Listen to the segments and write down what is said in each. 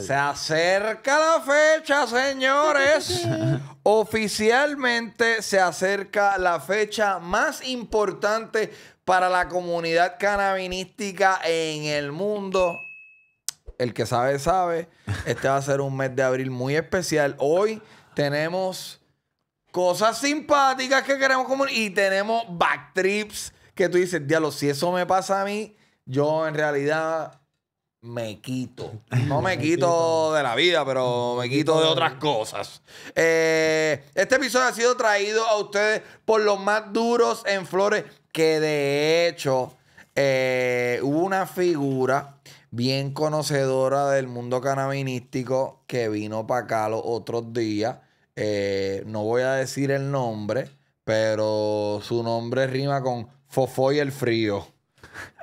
Se acerca la fecha, señores. Oficialmente se acerca la fecha más importante para la comunidad canabinística en el mundo. El que sabe, sabe. Este va a ser un mes de abril muy especial. Hoy tenemos cosas simpáticas que queremos comunicar y tenemos trips que tú dices, diablo, si eso me pasa a mí, yo en realidad me quito. No me quito de la vida, pero me quito de otras cosas. Eh, este episodio ha sido traído a ustedes por los más duros en flores, que de hecho eh, hubo una figura bien conocedora del mundo canabinístico que vino para acá los otros días. Eh, no voy a decir el nombre, pero su nombre rima con Fofoy y el Frío.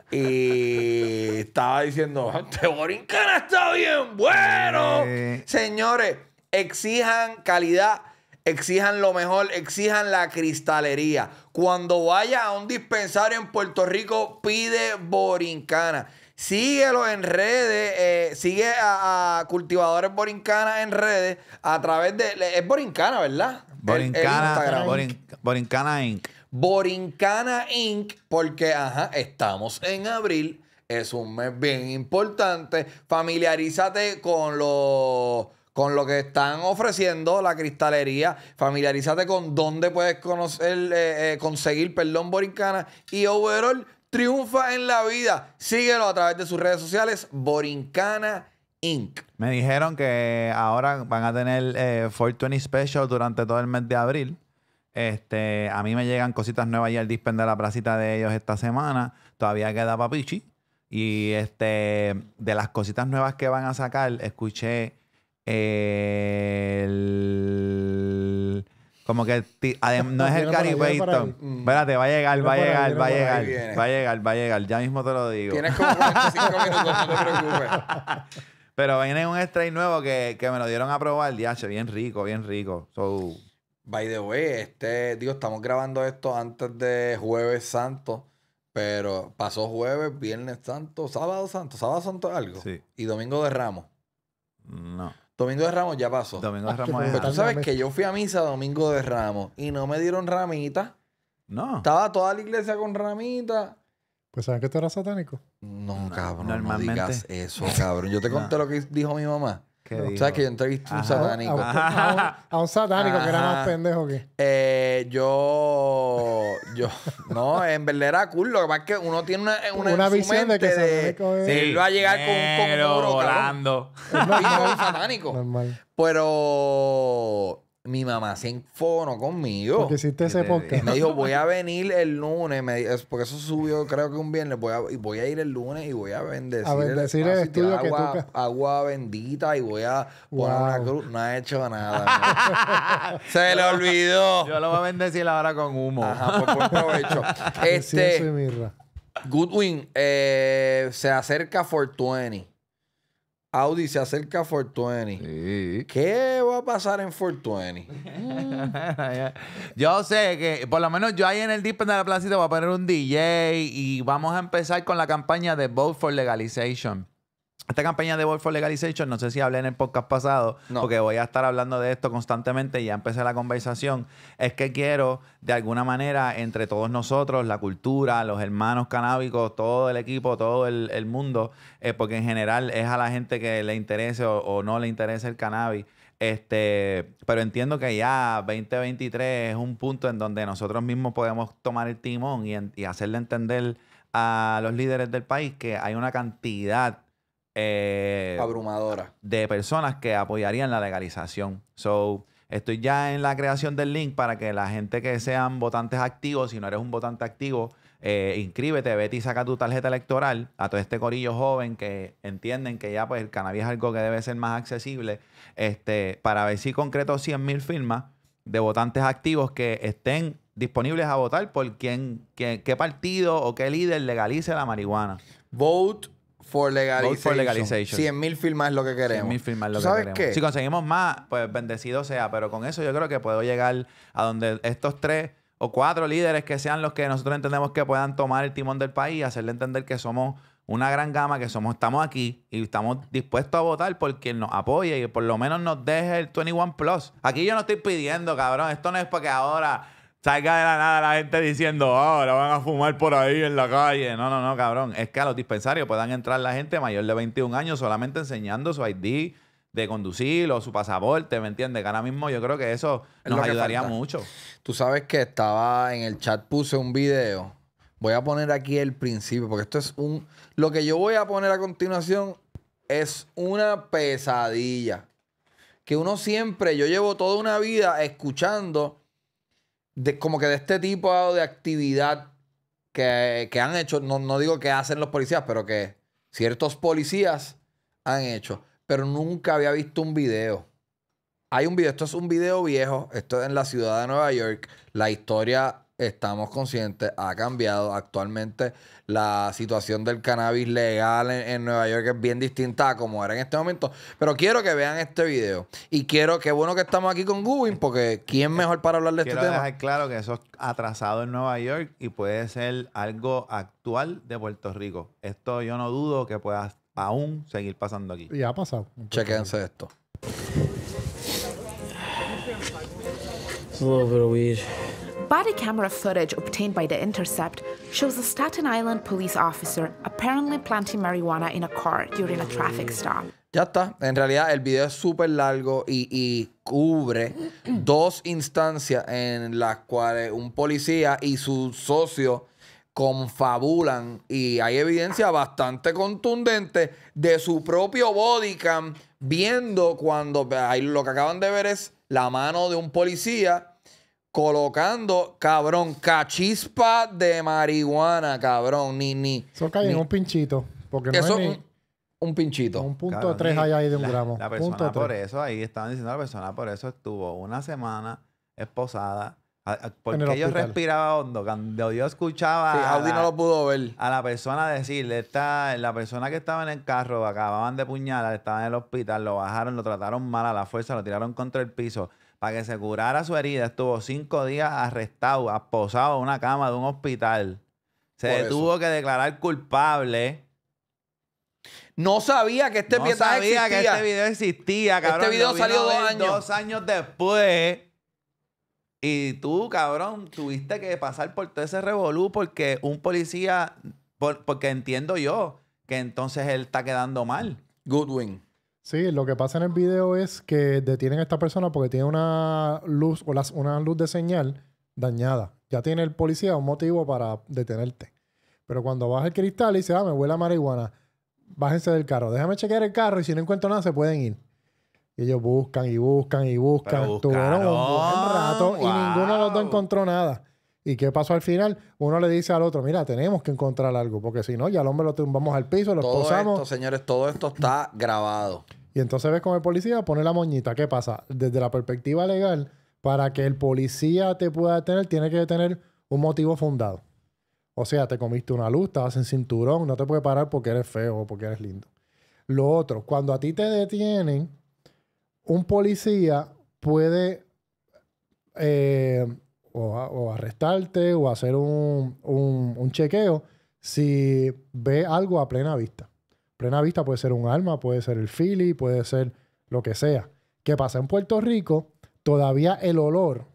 Y estaba diciendo, este borincana está bien bueno. Eh. Señores, exijan calidad, exijan lo mejor, exijan la cristalería. Cuando vaya a un dispensario en Puerto Rico, pide borincana. Síguelo en redes, eh, sigue a, Cultivadores Borincana en redes a través de... Es Borincana, ¿verdad? Borincana, Borincana Inc. Borincana Inc., porque estamos en abril, es un mes bien importante. Familiarízate con con lo que están ofreciendo la cristalería. Familiarízate con dónde puedes conocer, eh, eh, conseguir, perdón, Borincana. Y overall, triunfa en la vida. Síguelo a través de sus redes sociales, Borincana Inc. Me dijeron que ahora van a tener Fortune eh, 420 Special durante todo el mes de abril. Este, a mí me llegan cositas nuevas y el dispen de la placita de ellos esta semana. Todavía queda papichi. Y este, de las cositas nuevas que van a sacar, escuché eh, el... Como que no es el caribeito Espérate, va a llegar, va a llegar, va a llegar. Va a llegar, va a llegar. Ya mismo te lo digo. Tienes como minutos, te preocupes. Pero viene un strain nuevo que, que me lo dieron a probar. Diache, bien rico, bien rico. So, By the way, este, digo, estamos grabando esto antes de Jueves Santo, pero pasó Jueves, Viernes Santo, Sábado Santo, Sábado Santo algo. Sí. Y Domingo de Ramos. No. Domingo de Ramos ya pasó. Domingo de ah, Ramos Pero tú sabes que yo fui a misa Domingo de Ramos y no me dieron ramita? No. Estaba toda la iglesia con ramitas. Pues saben que esto era satánico. No, cabrón, normalmente. no digas eso, cabrón. Yo te conté lo que dijo mi mamá. O sea, que yo entrevisté a un satánico. A, un, satánico que era más pendejo que. Eh, yo. Yo. No, en verdad era cool. Lo que pasa es que uno tiene una. Una, visión de que se de, es. a llegar con, con un volando. Es un satánico. Normal. Pero mi mamá se enfono conmigo. Porque hiciste ese podcast. Me dijo, voy a venir el lunes. Me porque eso subió, creo que un viernes. Voy a, voy a ir el lunes y voy a bendecir, a bendecir el, estudio que agua, agua bendita y voy a poner una cruz. No ha hecho nada. se le olvidó. Yo lo voy a bendecir ahora con humo. Ajá, por pues, pues, provecho. este. Goodwin eh, se acerca 420. Audi se acerca a 420. ¿Qué va a pasar en 420? yo sé que, por lo menos yo ahí en el Deep de la placita voy a poner un DJ y vamos a empezar con la campaña de Vote for Legalization. Esta campaña de Wolf for Legalization, no sé si hablé en el podcast pasado, porque voy a estar hablando de esto constantemente y ya empecé la conversación. Es que quiero, de alguna manera, entre todos nosotros, la cultura, los hermanos canábicos, todo el equipo, todo el, mundo, eh, porque en general es a la gente que le interese o, no le interese el cannabis. Este, pero entiendo que ya 2023 es un punto en donde nosotros mismos podemos tomar el timón y, y hacerle entender a los líderes del país que hay una cantidad eh, abrumadora de personas que apoyarían la legalización. So, estoy ya en la creación del link para que la gente que sean votantes activos, si no eres un votante activo, eh, inscríbete, vete y saca tu tarjeta electoral a todo este corillo joven que entienden que ya pues el cannabis es algo que debe ser más accesible, este, para ver si concreto 100 mil firmas de votantes activos que estén disponibles a votar por quién, qué partido o qué líder legalice la marihuana. Vote for legalization. Vote 100 mil firmas es lo que queremos. 100.000 firmas lo que queremos. Si conseguimos más, pues bendecido sea. Pero con eso yo creo que puedo llegar a donde estos tres o cuatro líderes que sean los que nosotros entendemos que puedan tomar el timón del país, hacerle entender que somos una gran gama, que somos, estamos aquí y estamos dispuestos a votar por quien nos apoye y por lo menos nos deje el 21 Plus. Aquí yo no estoy pidiendo, cabrón. Esto no es porque ahora salga de la nada la gente diciendo, ahora oh, van a fumar por ahí en la calle. No, no, no, cabrón. Es que a los dispensarios puedan entrar la gente mayor de 21 años solamente enseñando su ID de conducir o su pasaporte, ¿me entiendes? Que ahora mismo yo creo que eso nos ayudaría mucho. Tú sabes que estaba en el chat, puse un video. Voy a poner aquí el principio, porque esto es un... Lo que yo voy a poner a continuación es una pesadilla. Que uno siempre, yo llevo toda una vida escuchando como que de este tipo de actividad que, han hecho, no, no, digo que hacen los policías, pero que ciertos policías han hecho, pero nunca había visto un video. Hay un video, esto es un video viejo, esto es en la ciudad de Nueva York, la historia estamos conscientes, ha cambiado. Actualmente la situación del cannabis legal en, Nueva York es bien distinta a como era en este momento. Pero quiero que vean este video. Y quiero, que bueno que estamos aquí con Gubin, porque ¿quién mejor para hablar de este tema? Quiero dejar claro que eso es atrasado en Nueva York y puede ser algo actual de Puerto Rico. Esto yo no dudo que pueda aún seguir pasando aquí. ya ha pasado. Chequense esto. Body camera footage obtained by The Intercept shows a Staten Island police officer apparently planting marijuana in a car during a traffic stop. Ya está. En realidad, el video es súper largo y, y, cubre dos instancias en las cuales un policía y su socio confabulan y hay evidencia bastante contundente de su propio bodycam viendo cuando ahí lo que acaban de ver es la mano de un policía colocando, cabrón, cachispa de marihuana, cabrón. Ni, ni. Eso en un pinchito. Porque no es un pinchito. Un punto tres allá ahí de un gramo. La persona por eso, ahí estaban diciendo la persona por eso estuvo una semana esposada. porque ellos yo respiraba hondo. Cuando yo escuchaba. Sí, Audi no lo pudo ver. A la persona decirle, está la persona que estaba en el carro, acababan de puñalar, estaba en el hospital, lo bajaron, lo trataron mal a la fuerza, lo tiraron contra el piso para que se curara su herida, estuvo cinco días arrestado, aposado en una cama de un hospital. Se tuvo que declarar culpable. No sabía que este no que este video existía, este cabrón. Este video salió dos años. Dos años después. Y tú, cabrón, tuviste que pasar por todo ese revolú porque un policía, porque entiendo yo que entonces él está quedando mal. Goodwin. Sí, lo que pasa en el video es que detienen a esta persona porque tiene una luz o las, una luz de señal dañada. Ya tiene el policía un motivo para detenerte. Pero cuando baja el cristal y dice, ah, me huele a marihuana, bájense del carro. Déjame chequear el carro y si no encuentro nada se pueden ir. Y ellos buscan y buscan y buscan. Tuvieron un buen rato y ninguno de los dos encontró nada. ¿Y qué pasó al final? Uno le dice al otro, mira, tenemos que encontrar algo, porque si no, ya al hombre lo tumbamos al piso, lo todo Esto, señores, todo esto está grabado. Y entonces ves con el policía, pone la moñita. ¿Qué pasa? Desde la perspectiva legal, para que el policía te pueda detener, tiene que tener un motivo fundado. O sea, te comiste una luz, estabas en cinturón, no te puede parar porque eres feo o porque eres lindo. Lo otro, cuando a ti te detienen, un policía puede eh, o, arrestarte o hacer un, chequeo si ve algo a plena vista. Plena vista puede ser un arma, puede ser el fili, puede ser lo que sea. ¿Qué pasa? En Puerto Rico todavía el olor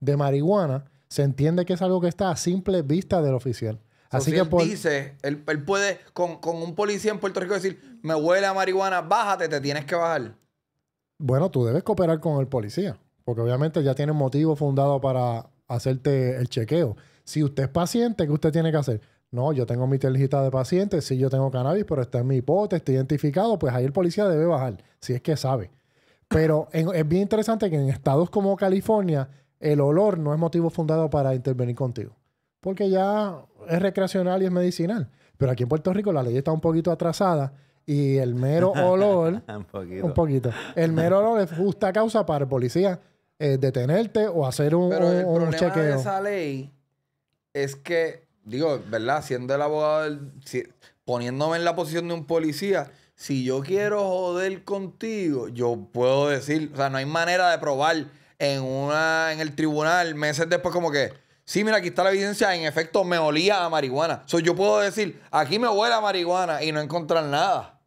de marihuana se entiende que es algo que está a simple vista del oficial. Así que él dice, él, puede con, un policía en Puerto Rico decir, me huele a marihuana, bájate, te tienes que bajar. Bueno, tú debes cooperar con el policía, porque obviamente ya tiene motivo fundado para, hacerte el chequeo. Si usted es paciente, ¿qué usted tiene que hacer? No, yo tengo mi tarjeta de paciente, sí, yo tengo cannabis, pero está en mi hipoteca, está identificado, pues ahí el policía debe bajar, si es que sabe. Pero es bien interesante que en estados como California, el olor no es motivo fundado para intervenir contigo, porque ya es recreacional y es medicinal. Pero aquí en Puerto Rico la ley está un poquito atrasada y el mero olor. un poquito. Un poquito. El mero olor es justa causa para el policía eh, detenerte o hacer un, Pero el problema de esa ley es que, digo, ¿verdad? Siendo el abogado, poniéndome en la posición de un policía, si yo quiero joder contigo, yo puedo decir, o sea, no hay manera de probar en una en el tribunal meses después como que, sí, mira, aquí está la evidencia, en efecto me olía a marihuana. So, yo puedo decir, aquí me huele a marihuana y no encontrar nada.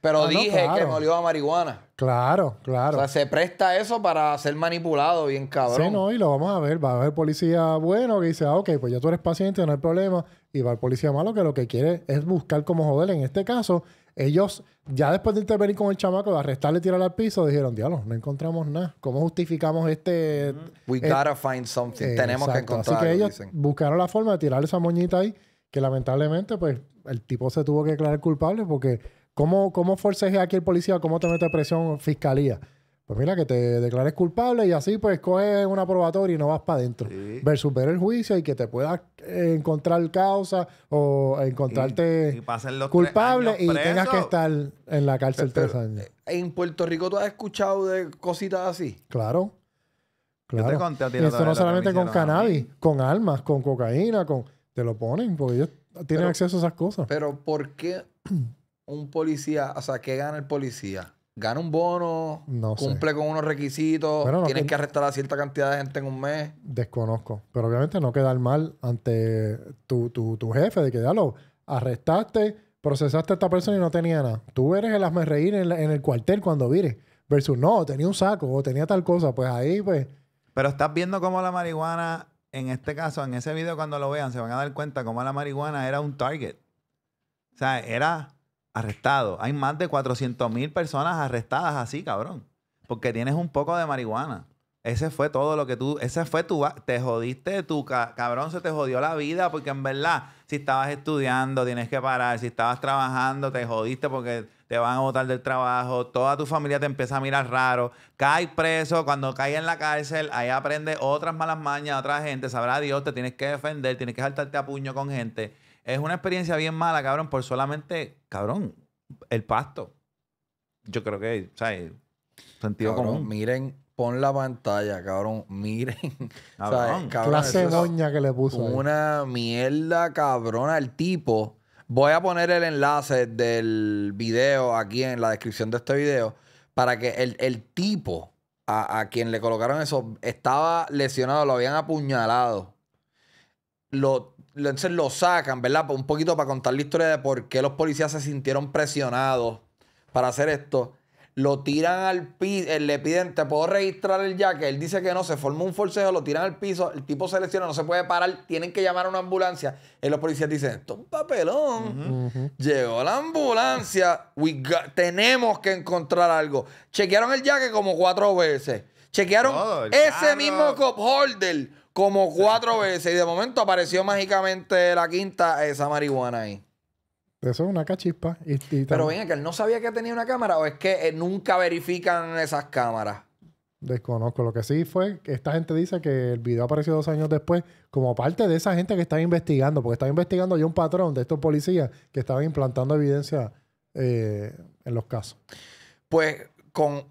Pero ah, dije que me a marihuana. Claro, claro. O sea, se presta eso para ser manipulado bien cabrón. Sí, no, y lo vamos a ver. Va a haber policía bueno que dice, ah, ok, pues ya tú eres paciente, no hay problema. Y va el policía malo que lo que quiere es buscar cómo joder. En este caso, ellos, ya después de intervenir con el chamaco, de arrestarle y tirar al piso, dijeron, diablo, no encontramos nada. ¿Cómo justificamos este...? We eh, gotta find something. Eh, Tenemos que encontrar Así que ellos buscaron la forma de tirar esa moñita ahí, que lamentablemente, pues, el tipo se tuvo que declarar culpable porque ¿Cómo, cómo aquí el policía? ¿Cómo te mete presión fiscalía? Pues mira, que te declares culpable y así pues coges una probatoria y no vas para adentro. Versus ver el juicio y que te puedas eh, encontrar causa o encontrarte culpable y tengas que estar en la cárcel tres años. Eh, ¿En Puerto Rico tú has escuchado de cositas así? Claro. Claro. Yo te conté y esto no solamente con cannabis, con armas, con cocaína, con... Te lo ponen porque ellos tienen acceso a esas cosas. Pero ¿por qué un policía, o sea, ¿qué gana el policía? ¿Gana un bono? No ¿Cumple con unos requisitos? ¿Tienes que... arrestar a cierta cantidad de gente en un mes? Desconozco. Pero obviamente no quedar mal ante tu, jefe de que, lo arrestaste, procesaste a esta persona y no tenía nada. Tú eres el hazme reír en, en el cuartel cuando vires. Versus, no, tenía un saco o tenía tal cosa. Pues ahí, pues... Pero estás viendo cómo la marihuana, en este caso, en ese video cuando lo vean, se van a dar cuenta cómo la marihuana era un target. O sea, era ...arrestado... Hay más de 400 mil personas arrestadas así, cabrón. Porque tienes un poco de marihuana. Ese fue todo lo que tú, ese fue tu, te jodiste tu, cabrón, se te jodió la vida porque en verdad, si estabas estudiando, tienes que parar, si estabas trabajando, te jodiste porque te van a botar del trabajo, toda tu familia te empieza a mirar raro, ...caes preso, cuando caes en la cárcel, ahí aprendes otras malas mañas, otra gente, sabrá Dios, te tienes que defender, tienes que saltarte a puño con gente. Es una experiencia bien mala, cabrón, por solamente, cabrón, el pasto. Yo creo que, ¿sabes? Sentido Miren, pon la pantalla, cabrón. Miren. Cabrón. que le puso. Una mierda, cabrón, al tipo. Voy a poner el enlace del video aquí en la descripción de este video para que el, tipo a, a, quien le colocaron eso estaba lesionado, lo habían apuñalado. Lo entonces lo sacan, ¿verdad? Un poquito para contar la historia de por qué los policías se sintieron presionados para hacer esto. Lo tiran al piso, le piden, ¿te puedo registrar el jaque? Él dice que no, se formó un forcejo, lo tiran al piso, el tipo se lesiona, no se puede parar, tienen que llamar a una ambulancia. Y los policías dicen, esto es un papelón. Llegó la ambulancia, tenemos que encontrar algo. Chequearon el jaque como cuatro veces. Chequearon ese mismo cop holder como cuatro veces y de momento apareció mágicamente la quinta esa marihuana ahí. Eso es una cachispa. Pero ven, que él no sabía que tenía una cámara o es que eh, nunca verifican esas cámaras. Desconozco. Lo que sí fue esta gente dice que el video apareció dos años después como parte de esa gente que estaba investigando, porque estaba investigando ya un patrón de estos policías que estaban implantando evidencia eh, en los casos. Pues con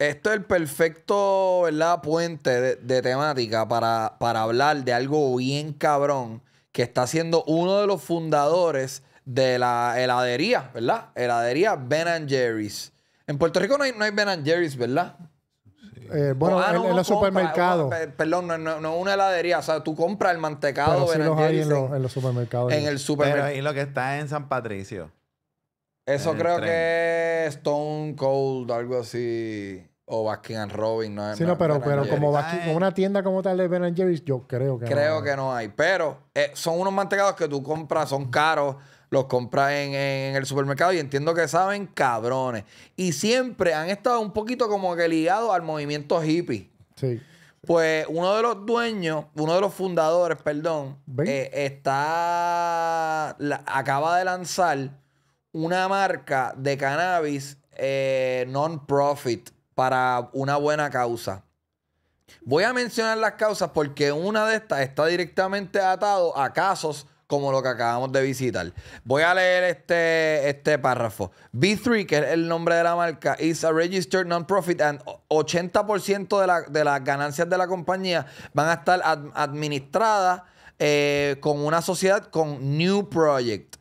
esto es el perfecto, ¿verdad? Puente de, temática para, para, hablar de algo bien cabrón que está siendo uno de los fundadores de la heladería, ¿verdad? Heladería Ben Jerry's. En Puerto Rico no hay, no hay Ben Jerry's, ¿verdad? Eh, bueno, ah, en, los supermercados. Perdón, no, no, una heladería. O sea, tú compras el mantecado. en, los, supermercados. En el supermercado. y lo que está en San Patricio. Eso creo que es Stone Cold, algo así o Baskin and Robin. No, sí, no, pero, pero como, una tienda como tal de Ben Jerry's, yo creo que Creo que no hay. Pero eh, son unos mantecados que tú compras, son caros, los compras en, el supermercado y entiendo que saben cabrones. Y siempre han estado un poquito como que ligados al movimiento hippie. Sí. Pues uno de los dueños, uno de los fundadores, perdón, eh, está. acaba de lanzar una marca de cannabis eh, non-profit para una buena causa. Voy a mencionar las causas porque una de estas está directamente atado a casos como lo que acabamos de visitar. Voy a leer este, este párrafo. B3, que es el nombre de la marca, is a registered non-profit and 80% de, la, las ganancias de la compañía van a estar administradas eh, con una sociedad con New Project.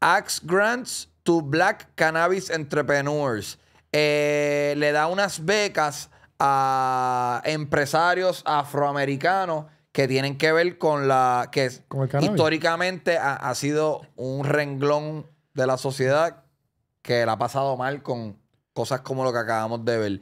Axe Grants to Black Cannabis Entrepreneurs. Eh, le da unas becas a empresarios afroamericanos que tienen que ver con la que históricamente ha, sido un renglón de la sociedad que la ha pasado mal con cosas como lo que acabamos de ver.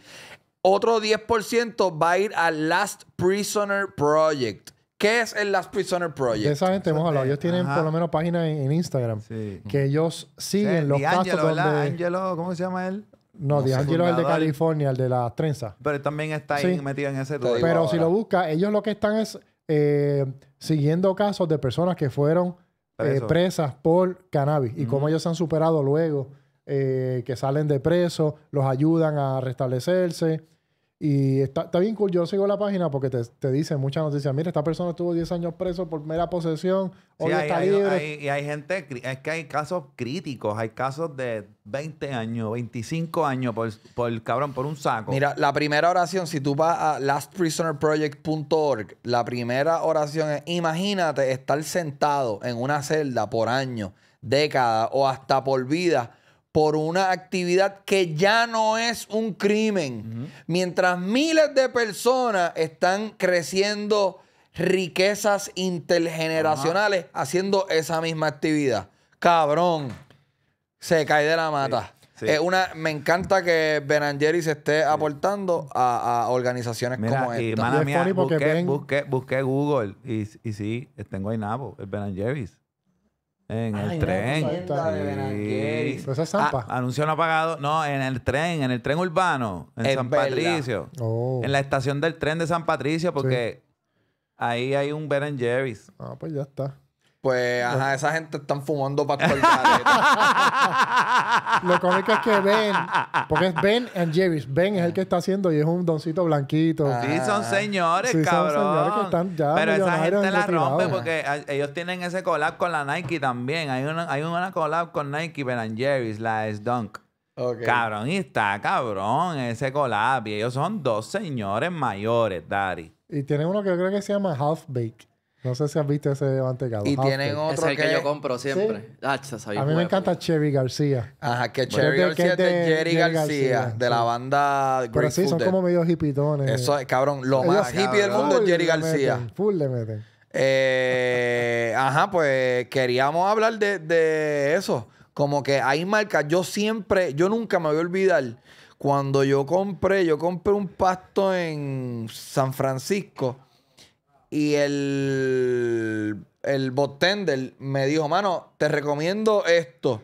Otro 10% va a ir al Last Prisoner Project. ¿Qué es el Last Prisoner Project? esa gente hemos hablado. Ellos tienen por lo menos página en, Instagram que ellos siguen los casos donde... ¿cómo se llama él? No, no es el de California, el de las trenzas. Pero también está ahí metido en ese Pero si lo busca, ellos lo que están es eh, siguiendo casos de personas que fueron eh, presas por cannabis y cómo ellos se han superado luego, eh, que salen de preso los ayudan a restablecerse. Y está, bien cool. Yo sigo la página porque te, te dice muchas noticias. Mira, esta persona estuvo 10 años preso por mera posesión. y hay gente... Es que hay casos críticos. Hay casos de 20 años, 25 años por, por cabrón, por un saco. Mira, la primera oración, si tú vas a lastprisonerproject.org, la primera oración es, imagínate estar sentado en una celda por años, décadas o hasta por vida por una actividad que ya no es un crimen. Mientras miles de personas están creciendo riquezas intergeneracionales haciendo esa misma actividad. Cabrón, se cae de la mata. una, me encanta que Benangeris se esté aportando a, organizaciones como esta. busqué, Google y, sí, tengo ahí Nabo, el Benangeris. En el tren. De ah, anuncio apagado. No, en el tren, en el tren urbano, en San Patricio. Oh. En la estación del tren de San Patricio, porque ahí hay un Ben Jerry's. Ah, pues ya está. Pues, ajá, esa gente están fumando para pastor Lo cómico es que Ben, porque es Ben and Jerry's. Ben es el que está haciendo y es un doncito blanquito. sí, son señores, cabrón. Son señores que están ya Pero esa gente la rompe porque ah, ellos tienen ese collab con la Nike también. Hay una, hay una collab con Nike, Ben and Jerry's, la es Dunk. Okay. Cabrón, y está cabrón ese collab. Y ellos son dos señores mayores, Daddy. Y tiene uno que yo creo que se llama Half Bake. No sé si has visto ese mantecado. Y tienen otro es el que, yo compro siempre. a mí me encanta pues. Cherry García. Ajá, que Cherry García es de, Jerry García, de la banda Pero sí, son como medio hipitones. Eso es, cabrón. Lo más hippie del mundo es Jerry García. full de meten. Eh, ajá, pues queríamos hablar de, de eso. Como que hay marcas. Yo siempre, yo nunca me voy a olvidar cuando yo compré, yo compré un pasto en San Francisco y el, el botender me dijo, mano, te recomiendo esto.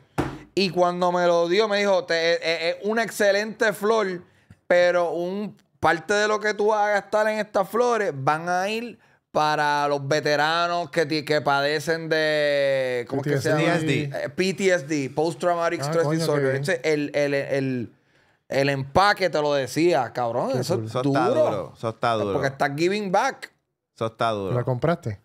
Y cuando me lo dio, me dijo, e, e, es una excelente flor, pero un, parte de lo que tú vas a gastar en estas flores van a ir para los veteranos que, que padecen de ¿cómo PTSD. Que se llama? PTSD, eh, Post Traumatic ah, Stress Disorder. el, empaque te lo decía, cabrón. Eso, es duro. Está Eso está duro. Porque estás giving back. Eso está duro. ¿La compraste?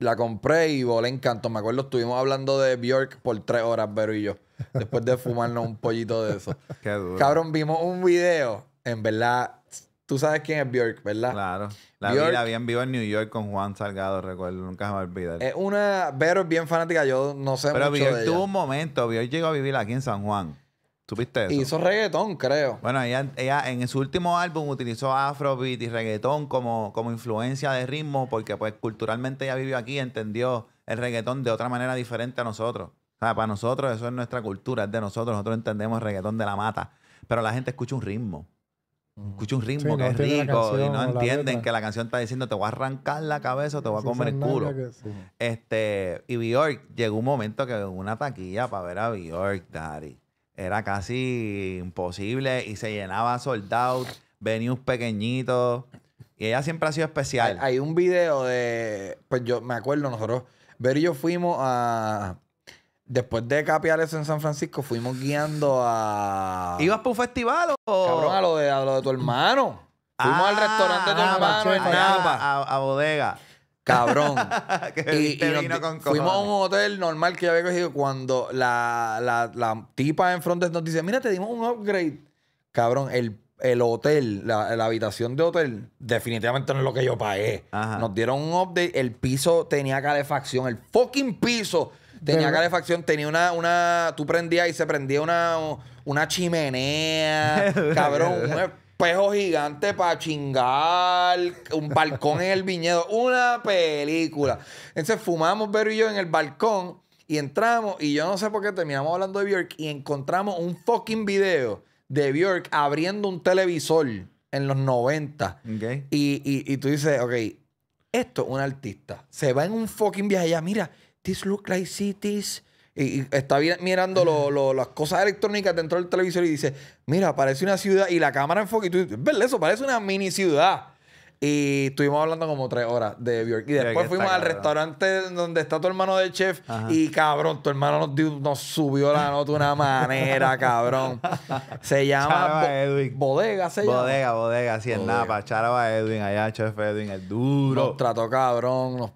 La compré y volé encanto Me acuerdo, estuvimos hablando de Bjork por tres horas, Vero y yo. Después de fumarnos un pollito de eso. Qué duro. Cabrón, vimos un video. En verdad, tú sabes quién es Bjork, ¿verdad? Claro. La vi, en vivo en New York con Juan Salgado, recuerdo. Nunca se me olvida. Es una... Vero bien fanática. Yo no sé Pero mucho de tuvo un momento. Bjork llegó a vivir aquí en San Juan. ¿Supiste Hizo reggaetón, creo. Bueno, ella, en su último álbum utilizó afrobeat y reggaetón como, como influencia de ritmo porque pues culturalmente ella vivió aquí y entendió el reggaetón de otra manera diferente a nosotros. O sea, para nosotros eso es nuestra cultura, es de nosotros. Nosotros entendemos el reggaetón de la mata. Pero la gente escucha un ritmo. Escucha un ritmo que es rico y no entienden que la canción está diciendo te voy a arrancar la cabeza o te voy a comer el culo. Este, y Bjork llegó un momento que una taquilla para ver a Bjork, Daddy era casi imposible y se llenaba sold out, un pequeñito. Y ella siempre ha sido especial. Hay, un video de. Pues yo me acuerdo, nosotros, Ver y yo fuimos a. Después de Capiales en San Francisco, fuimos guiando a. ¿Ibas por un festival o.? Cabrón, a lo de, a lo de tu hermano. Fuimos al ah, restaurante de tu ah, ah, a bodega. Cabrón. fuimos a un hotel normal que yo había cogido cuando la, tipa en frontes nos dice, mira, te dimos un upgrade. Cabrón, el, hotel, la, habitación de hotel, definitivamente no es lo que yo pagué. Nos dieron un update, el piso tenía calefacción, el fucking piso tenía calefacción, tenía una, una, tú prendías y se prendía una, una chimenea, cabrón espejo gigante para chingar, un balcón en el viñedo, una película. Entonces fumamos Vero y yo en el balcón y entramos y yo no sé por qué terminamos hablando de Bjork y encontramos un fucking video de Bjork abriendo un televisor en los 90. Y, tú dices, ok, esto es un artista. Se va en un fucking viaje allá, mira, this look like cities y, está mirando las cosas electrónicas dentro del televisor y dice, mira, parece una ciudad y la cámara enfoca y tú dices, Eso parece una mini ciudad. Y estuvimos hablando como tres horas de Bjork. Y después fuimos al restaurante donde está tu hermano del chef. Y cabrón, tu hermano nos, subió la nota de una manera, cabrón. Se llama Edwin. Bodega, se bodega, llama. Bodega, bodega, así es Napa. Charaba Edwin, allá chef Edwin, el duro. Nos trató cabrón. Nos...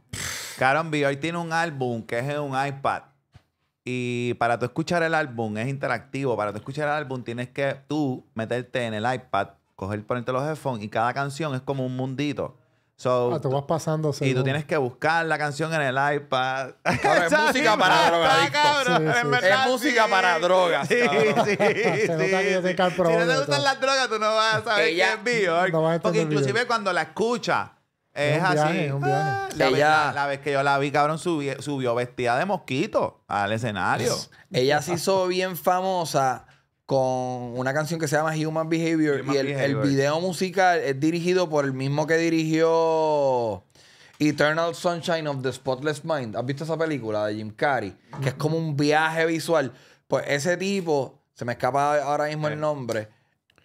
Cabrón, hoy tiene un álbum que es en un iPad. Y para tú escuchar el álbum, es interactivo. Para tú escuchar el álbum, tienes que tú meterte en el iPad, coger, ponerte los headphones y cada canción es como un mundito. So, ah, te vas pasando. Y tú tienes que buscar la canción en el iPad. es música para drogas. Es música para drogas. Sí, sí, Si no te gustan las drogas, tú no vas a saber que, es mío. Porque inclusive cuando la escuchas es, así. la, vez, que yo la vi, cabrón, subió, vestida de mosquito al escenario. ella se hizo bien famosa con una canción que se llama Human Behavior. y el, video musical es dirigido por el mismo que dirigió Eternal Sunshine of the Spotless Mind. ¿Has visto esa película de Jim Carrey? Que es como un viaje visual. Pues ese tipo, se me escapa ahora mismo el eh. nombre,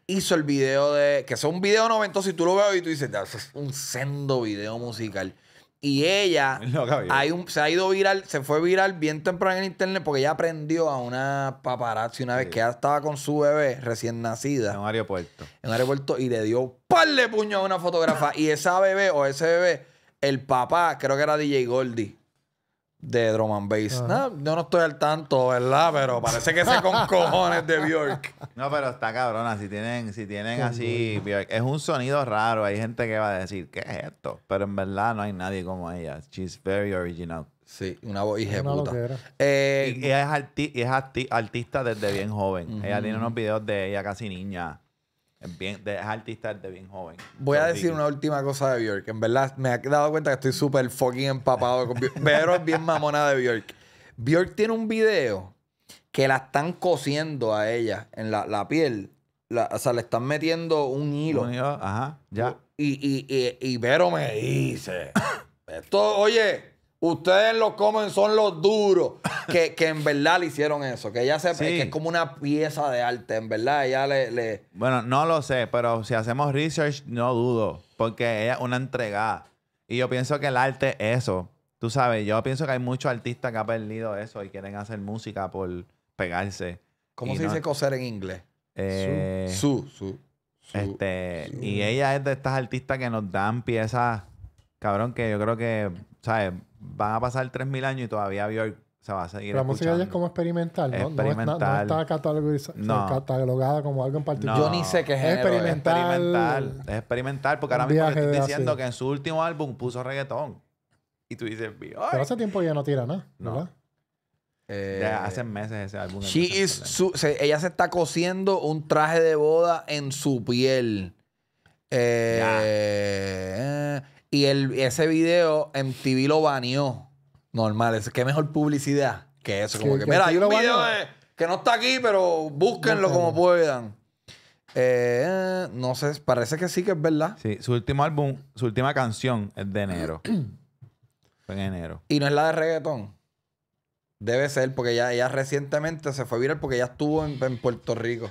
hizo el video de. Que es un video noventoso si tú lo ves y tú dices, es un sendo video musical. Y ella hay se ha ido viral, se fue viral bien temprano en internet porque ella aprendió a una paparazzi una vez que ella estaba con su bebé recién nacida. En un aeropuerto. En un aeropuerto y le dio un par de puños a una fotógrafa. y esa bebé o ese bebé, el papá, creo que era DJ Goldie de drum and bass. No, yo no estoy al tanto, ¿verdad? Pero parece que se con cojones de Bjork. No, pero está cabrona. Si tienen, si tienen así Bjork, es un sonido raro. Hay gente que va a decir, ¿qué es esto? Pero en verdad no hay nadie como ella. She's very original. Sí, una voz puta. Eh, y, es, es artista desde bien joven. Ella tiene unos videos de ella casi niña. Es, de, artista de bien joven. Voy a decir una última cosa de Bjork. En verdad, me he dado cuenta que estoy súper fucking empapado con Bjork. Pero es bien mamona de Bjork. Bjork tiene un video que la están cosiendo a ella en la, piel. o sea, le están metiendo un hilo. ajá, ya. Y, y, me dice: Esto, oye, Ustedes lo comen, son los duros. Que, en verdad le hicieron eso. Que ella se que es como una pieza de arte, en verdad. Ella le, Bueno, no lo sé, pero si hacemos research, no dudo. Porque ella es una entregada. Y yo pienso que el arte es eso. Tú sabes, yo pienso que hay muchos artistas que han perdido eso y quieren hacer música por pegarse. ¿Cómo se dice coser en inglés? Eh, su, su, este, Y ella es de estas artistas que nos dan piezas, cabrón, que yo creo que Van a pasar 3.000 años y todavía Björk se va a seguir La música ya es como experimental, ¿no? No, está catalogada como algo en particular. Yo ni sé qué Es experimental. Es experimental, es experimental porque ahora mismo le estoy diciendo que en su último álbum puso reggaetón. Y tú dices, Björk. Pero hace tiempo ya no tira nada, ¿no? Eh, hace meses ese álbum. ella se está cosiendo un traje de boda en su piel. eh y el, ese video en TV lo baneó. Normal, es mejor publicidad que eso. Como que, mira, hay un video que no está aquí, pero búsquenlo como puedan. Eh, no sé, parece que sí que es verdad. Sí, su último álbum, su última canción es de enero. en enero. Y no es la de reggaetón. Debe ser, porque ya, ya recientemente se fue viral porque ya estuvo en Puerto Rico.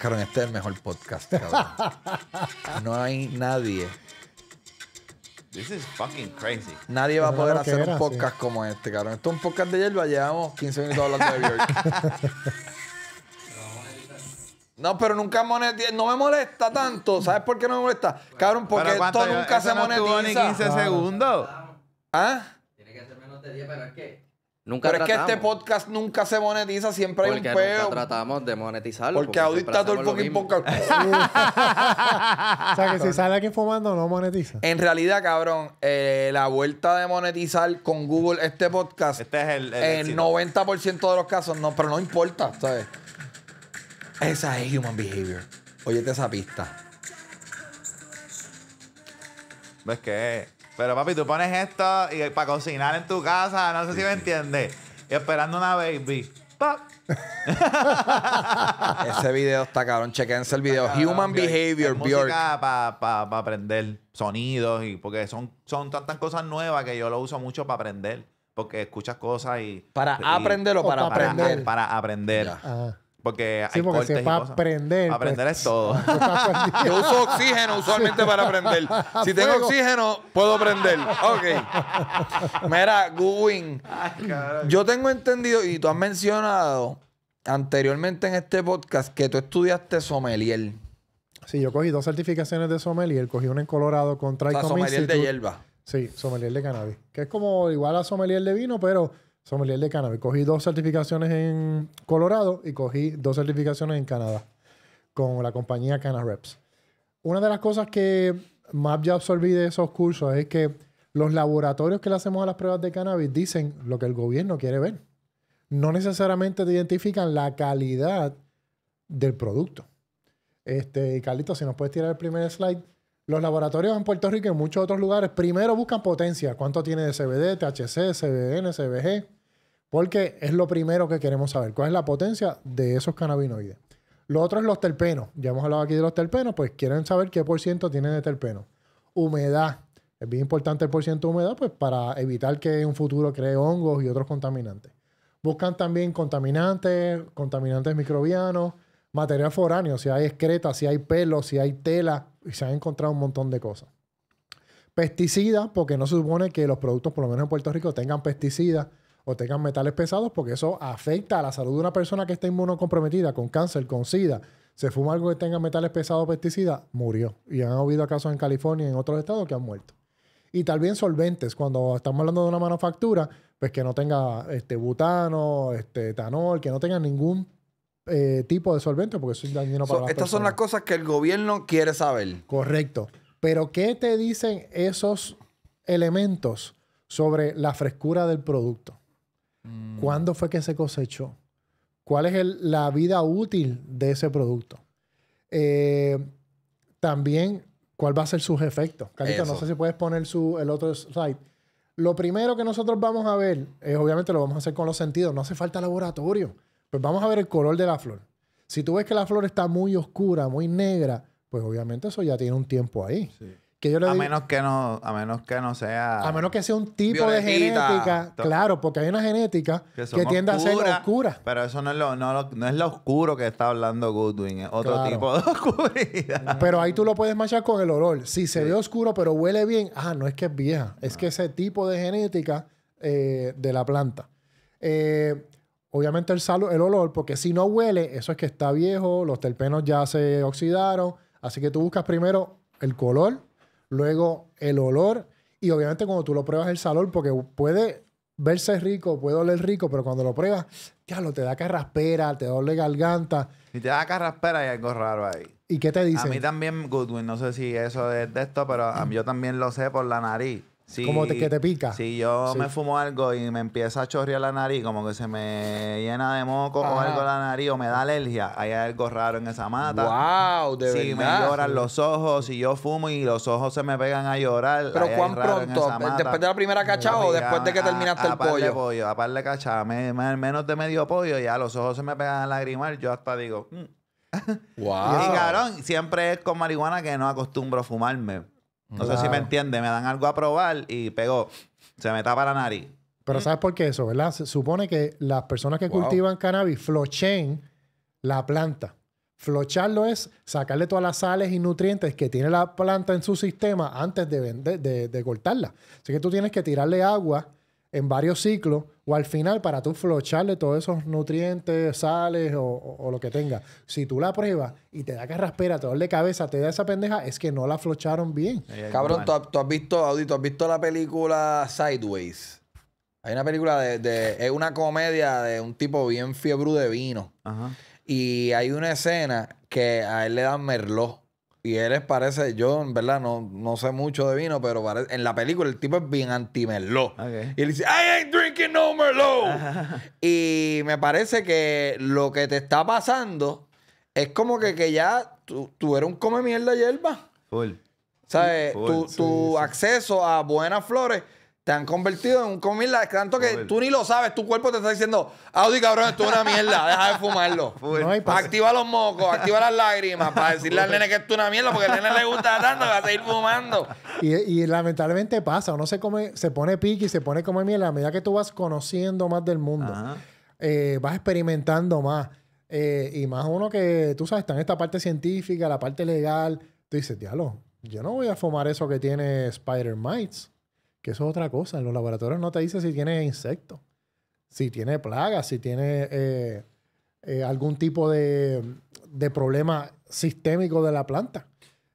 Cabrón, este es el mejor podcast, cabrón. No hay nadie. This is fucking crazy. Nadie va a poder hacer un podcast como este, cabrón. Esto es un podcast de hierba, llevamos 15 minutos hablando de Bjork. no, pero nunca monetiza. No me molesta tanto. ¿Sabes por qué no me molesta? Cabrón, porque esto nunca se no monetiza. Ni 15 segundos. ¿Ah? Tiene que ser menos de 10, pero es que pero es que este podcast nunca se monetiza, siempre hay un peo. Nunca tratamos de monetizarlo. Porque, porque todo el fucking podcast. o sea, que si sale aquí fumando, no monetiza. En realidad, cabrón, eh, la vuelta de monetizar con Google este podcast, este es el, el, 90% de los casos, no, pero no importa, ¿sabes? Esa es human behavior. Oye esa pista. ¿Ves qué? Pero papi, tú pones esto eh, para cocinar en tu casa, no sé si me entiendes. esperando una baby. ¡Pap! Ese video está cabrón. Chequense el video. Human Behavior, Bjork. Para aprender sonidos y porque son, son tantas cosas nuevas que yo lo uso mucho para aprender. Porque escuchas cosas y. ¿Para aprender o para, aprender? Para, aprender. Porque hay sí, porque aprender. Aprender pues, es todo. Yo uso oxígeno usualmente para aprender. Si tengo oxígeno, puedo aprender. Ok. Mira, Guin. Yo tengo entendido, y tú has mencionado anteriormente en este podcast que tú estudiaste sommelier. Sí, yo cogí dos certificaciones de sommelier. Cogí una en Colorado con Tricom o de hierba. Sí, sommelier de cannabis. Que es como igual a sommelier de vino, pero somos líderes de cannabis. Cogí dos certificaciones en Colorado y cogí dos certificaciones en Canadá con la compañía Reps. Una de las cosas que más ya absorbí de esos cursos es que los laboratorios que le hacemos a las pruebas de cannabis dicen lo que el gobierno quiere ver. No necesariamente te identifican la calidad del producto. Este, Carlito, si nos puedes tirar el primer slide. Los laboratorios en Puerto Rico y en muchos otros lugares primero buscan potencia. ¿Cuánto tiene de CBD, THC, CBN, CBG? Porque es lo primero que queremos saber, cuál es la potencia de esos cannabinoides. Lo otro es los terpenos. Ya hemos hablado aquí de los terpenos, pues quieren saber qué por ciento tienen de terpenos. Humedad. Es bien importante el por de humedad, pues para evitar que en un futuro cree hongos y otros contaminantes. Buscan también contaminantes, contaminantes microbianos, material foráneo, si hay excreta, si hay pelo, si hay tela, y se han encontrado un montón de cosas. Pesticidas, porque no se supone que los productos, por lo menos en Puerto Rico, tengan pesticidas o tengan metales pesados, porque eso afecta a la salud de una persona que está inmunocomprometida con cáncer, con SIDA. Se fuma algo que tenga metales pesados o pesticidas, murió. Y han habido casos en California y en otros estados que han muerto. Y tal vez solventes, cuando estamos hablando de una manufactura, pues que no tenga este butano, este etanol, que no tenga ningún eh, tipo de solvente, porque eso es dañino para para Estas son las cosas que el gobierno quiere saber. Correcto. Pero, ¿qué te dicen esos elementos sobre la frescura del producto? Mm. ¿Cuándo fue que se cosechó? ¿Cuál es la vida útil de ese producto? Eh, también, ¿cuál va a ser sus efectos? Calito, no sé si puedes poner el otro slide. Lo primero que nosotros vamos a ver, es, eh, obviamente lo vamos a hacer con los sentidos, no hace falta laboratorio. Pues vamos a ver el color de la flor. Si tú ves que la flor está muy oscura, muy negra, pues obviamente eso ya tiene un tiempo ahí. Sí a menos que no, a menos que no sea. A menos que sea un tipo de genética. Claro, porque hay una genética que, tiende a ser oscura. Pero eso no es lo, no, es lo oscuro que está hablando Goodwin, es otro tipo de oscuridad. Pero ahí tú lo puedes marchar con el olor. Si se ve oscuro pero huele bien, ah, no es que es vieja. Es que ah. ese tipo de genética eh, de la planta. Eh, obviamente el, sal, el olor, porque si no huele, eso es que está viejo, los terpenos ya se oxidaron. Así que tú buscas primero el color luego el olor y obviamente cuando tú lo pruebas el salón, porque puede verse rico, puede oler rico, pero cuando lo pruebas, ya lo te da carraspera, te duele garganta. Si te da carraspera hay algo raro ahí. ¿Y qué te dice A mí también Goodwin, no sé si eso es de esto, pero a yo también lo sé por la nariz como que te pica. Si yo me fumo algo y me empieza a chorrear la nariz, como que se me llena de moco o algo la nariz o me da alergia, hay algo raro en esa mata. ¡Wow! De si me lloran los ojos, si yo fumo y los ojos se me pegan a llorar. Pero ¿cuán pronto? ¿Después de la primera cachada o después de que terminaste el pollo? De pollo? A de cacha. menos de medio pollo, ya los ojos se me pegan a lagrimar, yo hasta digo. Mm". Y cabrón, siempre es con marihuana que no acostumbro a fumarme. No sé si me entiende, me dan algo a probar y pegó, se me tapa la nariz. Pero mm. ¿sabes por qué eso, verdad? Se supone que las personas que cultivan cannabis flochen la planta. Flocharlo es sacarle todas las sales y nutrientes que tiene la planta en su sistema antes de, de, de cortarla. Así que tú tienes que tirarle agua en varios ciclos o al final para tú flocharle todos esos nutrientes, sales o, lo que tenga. Si tú la pruebas y te da que carraspera, te de cabeza, te da esa pendeja, es que no la flocharon bien. Cabrón, ¿tú, has visto, Audi, tú has visto la película Sideways. Hay una película de, Es una comedia de un tipo bien fiebre de vino. Ajá. Y hay una escena que a él le dan merlot. Y él es, parece, yo en verdad no, no sé mucho de vino, pero en la película el tipo es bien anti-merlot. Y él dice, I ain't drinking no merlot. y me parece que lo que te está pasando es como que, que ya tú, eres un come mierda hierba. Full. ¿Sabes? tu, acceso a buenas flores te han convertido en un comida tanto que tú ni lo sabes, tu cuerpo te está diciendo, Audi cabrón, esto es una mierda, deja de fumarlo. activa los mocos, activa las lágrimas para decirle al nene que esto es una mierda, porque al nene le gusta tanto que va a seguir fumando. Y, lamentablemente pasa, uno se come, se pone y se pone como mierda, a medida que tú vas conociendo más del mundo, eh, vas experimentando más. Eh, y más uno que, tú sabes, está en esta parte científica, la parte legal, tú dices, diablo, yo no voy a fumar eso que tiene Spider Mites que eso es otra cosa. En los laboratorios no te dice si tiene insectos, si tiene plagas, si tiene eh, eh, algún tipo de, problema sistémico de la planta.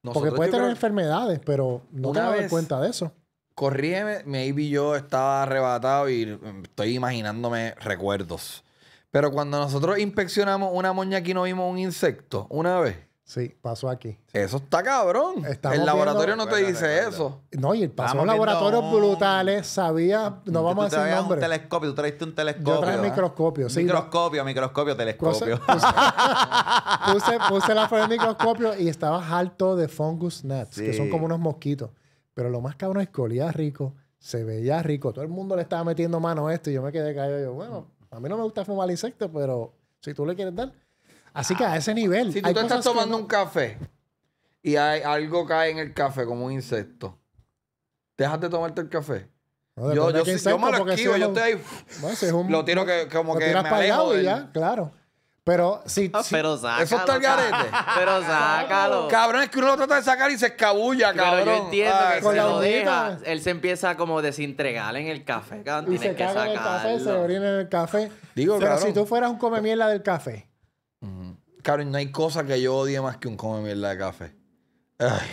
Porque puede tener enfermedades, pero no te das cuenta de eso. Corrí, maybe yo estaba arrebatado y mm, estoy imaginándome recuerdos. Pero cuando nosotros inspeccionamos una moña aquí no vimos un insecto una vez. Sí, pasó aquí. Eso está cabrón. el laboratorio no te dice eso. No, y el pasó a laboratorios brutales, sabía, no vamos a decir nombre. un telescopio, tú trajiste un telescopio. Yo traje microscopio, sí. Microscopio, microscopio, telescopio. Puse, puse, la microscopio y estaba alto de fungus gnats, que son como unos mosquitos. Pero lo más cabrón es que olía rico, se veía rico. Todo el mundo le estaba metiendo mano a esto y yo me quedé caído. Yo, bueno, a mí no me gusta fumar insectos, pero si tú le quieres dar Así que ah, a ese nivel. Si tú estás tomando un café y hay, algo cae en el café como un insecto, déjate de tomarte el café? yo, yo, yo, me lo yo estoy ahí. lo tiro que, como que me alejo del... y ya, claro. Pero si. pero sácalo, Eso está el garete. Pero sácalo. Cabrón, es que uno lo trata de sacar y se escabulla, cabrón. Pero yo entiendo que se lo deja. Él se empieza a como desintegrar en el café, cabrón. Y se caga en el café, se orina en el café. Digo, pero si tú fueras un come del café. Cabrón, no hay cosa que yo odie más que un come mierda de café. Ay.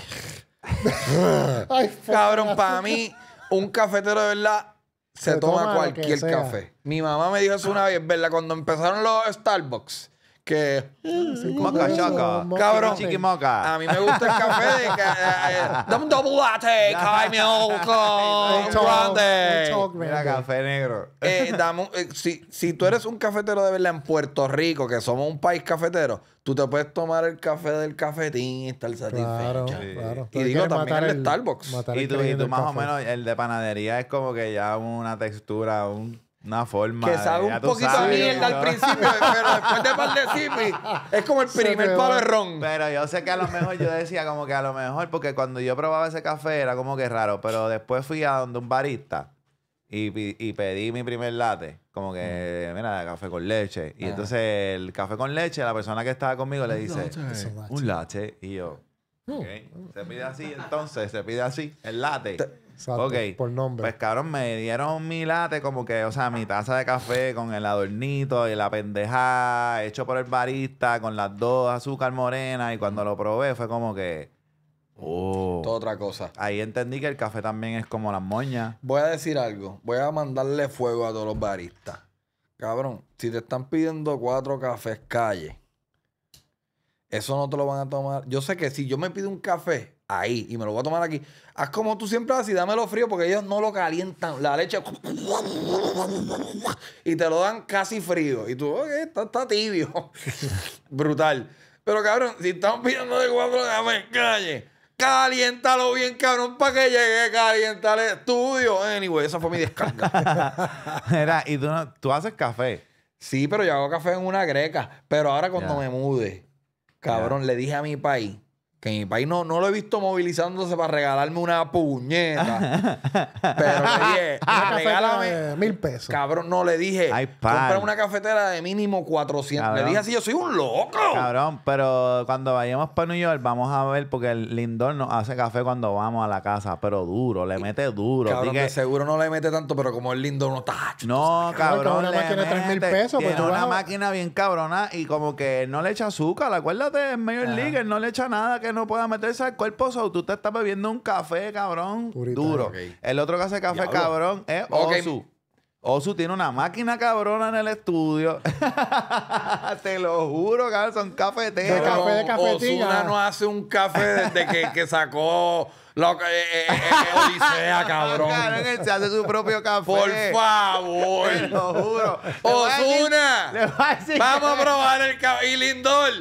cabrón, para mí, un cafetero de verdad se, toma, toma, cualquier café. Mi mamá me dijo eso una vez, ¿verdad? Cuando empezaron los Starbucks, que cabrón a mí me gusta el café de eh, eh, dame un double latte caramel grande mira café negro eh, si, tú eres un cafetero de verdad en Puerto Rico que somos un país cafetero tú te puedes tomar el café del cafetín y estar satisfecho claro, claro. y digo también el, Starbucks y tú, más o menos el de panadería es como que ya una textura un una forma. Que sabe un poquito a mierda al principio, pero después de maldecirme, es como el primer palo Pero yo sé que a lo mejor yo decía como que a lo mejor, porque cuando yo probaba ese café era como que raro, pero después fui a donde un barista y, pedí mi primer latte, como que, mm. mira, café con leche. Y ah. entonces el café con leche, la persona que estaba conmigo le dice, un latte. Y yo, Se pide así, entonces, se pide así, el latte. Ok. Pues cabrón, me dieron mi late como que, o sea, mi taza de café con el adornito y la pendejada hecho por el barista con las dos azúcar morena y cuando lo probé fue como que... Oh. Toda otra cosa. Ahí entendí que el café también es como las moñas. Voy a decir algo. Voy a mandarle fuego a todos los baristas. Cabrón, si te están pidiendo cuatro cafés calle, eso no te lo van a tomar. Yo sé que si yo me pido un café, ahí y me lo voy a tomar aquí. Haz como tú siempre haces y dámelo frío porque ellos no lo calientan. La leche y te lo dan casi frío. Y tú, ok, está, tibio. Brutal. Pero cabrón, si estamos pidiendo de cuatro, déjame calle. Caliéntalo bien, cabrón, para que llegue calientar el estudio. Anyway, esa fue mi descarga. y tú, haces café. Sí, pero yo hago café en una greca. Pero ahora cuando me mude, cabrón, le dije a mi país que en mi país no, no lo he visto movilizándose para regalarme una puñeta. pero le dije, regálame mil pesos. Cabrón, no le dije, compra una cafetera de mínimo 400. Le dije así, yo soy un loco. Cabrón, pero cuando vayamos para New York, vamos a ver, porque el Lindor nos hace café cuando vamos a la casa, pero duro, le mete duro. Cabrón, que... seguro no le mete tanto, pero como el Lindor no está. No, cabrón. Una máquina pesos, pues, tiene una máquina bien cabrona y como que no le echa azúcar. Acuérdate, en Major League, no le echa nada que no pueda meterse al cuerpo, o tú te estás bebiendo un café, cabrón, duro. El otro que hace café, cabrón, es Osu. Osu tiene una máquina cabrona en el estudio. Te lo juro, cabrón, son cafeteros. De café de cafetilla. Osuna no hace un café desde que, sacó lo, que eh, eh, eh, cabrón. cabrón, él se hace su propio café. Por favor. Te lo juro. Osuna, vamos a probar el café. Y Lindor,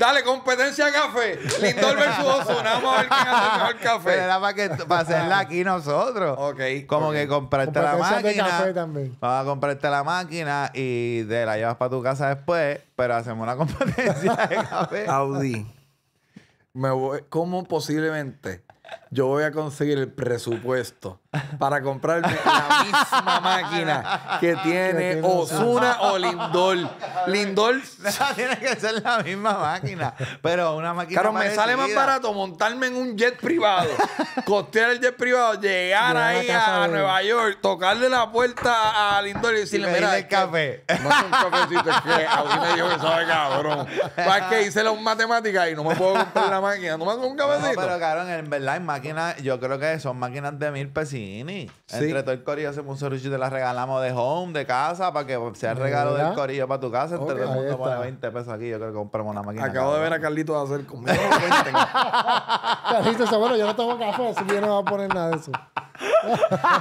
Dale, competencia a café. Lindor versus Osuna. Vamos a ver quién hace el mejor café. Pero era para, que, hacerla aquí nosotros. Ok. Como que comprarte la máquina. Vamos a comprarte la máquina y te la llevas para tu casa después, pero hacemos una competencia de café. Audi. ¿Cómo posiblemente? yo voy a conseguir el presupuesto para comprarme la misma máquina que ah, tiene Osuna o Lindol. Lindol. tiene que ser la misma máquina, pero una máquina. Claro, me sale más barato montarme en un jet privado, costear el jet privado, llegar ahí a, Nueva York, tocarle la puerta a Lindol y decirle: y Mira, el café. No es un cafecito, es que a mí me dijo que sabe cabrón. Para pues que hice la matemática y no me puedo comprar la máquina. No me hago un cafecito. No, pero cabrón, en verdad, en yo creo que son máquinas de mil pesini. Entre todo el corillo hacemos un ceruchito y te las regalamos de home, de casa, para que sea el regalo del corillo para tu casa. Entre todo el mundo pone 20 pesos aquí. Yo creo que compramos una máquina. Acabo de ver a Carlitos hacer conmigo. Carlitos, bueno, yo no tomo café, así que yo no voy a poner nada de eso.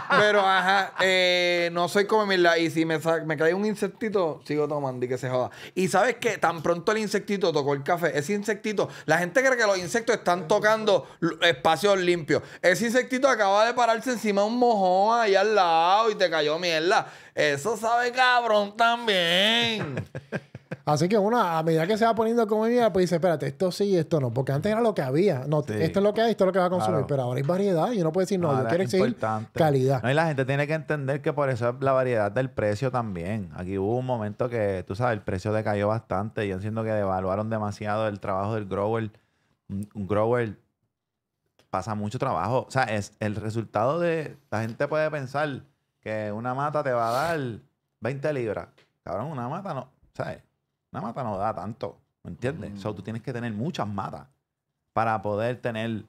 Pero ajá, eh, no soy como Mirla. Y si me, cae un insectito, sigo tomando y que se joda. Y sabes que tan pronto el insectito tocó el café, ese insectito, la gente cree que los insectos están tocando espacios limpios. Ese insectito acaba de pararse encima de un mojón ahí al lado y te cayó mierda. Eso sabe cabrón también. Así que uno, a medida que se va poniendo comida, pues dice, espérate, esto sí y esto no. Porque antes era lo que había. No, esto es lo que hay, esto es lo que va a consumir. Pero ahora hay variedad y uno puede decir, no, yo quiero calidad. No, y la gente tiene que entender que por eso es la variedad del precio también. Aquí hubo un momento que, tú sabes, el precio decayó bastante. Yo entiendo que devaluaron demasiado el trabajo del grower. Un grower pasa mucho trabajo. O sea, es el resultado de... La gente puede pensar que una mata te va a dar 20 libras. Cabrón, una mata no... ¿Sabes? Una mata no da tanto, ¿me entiendes? O sea, tú mm. tienes que tener muchas matas para poder tener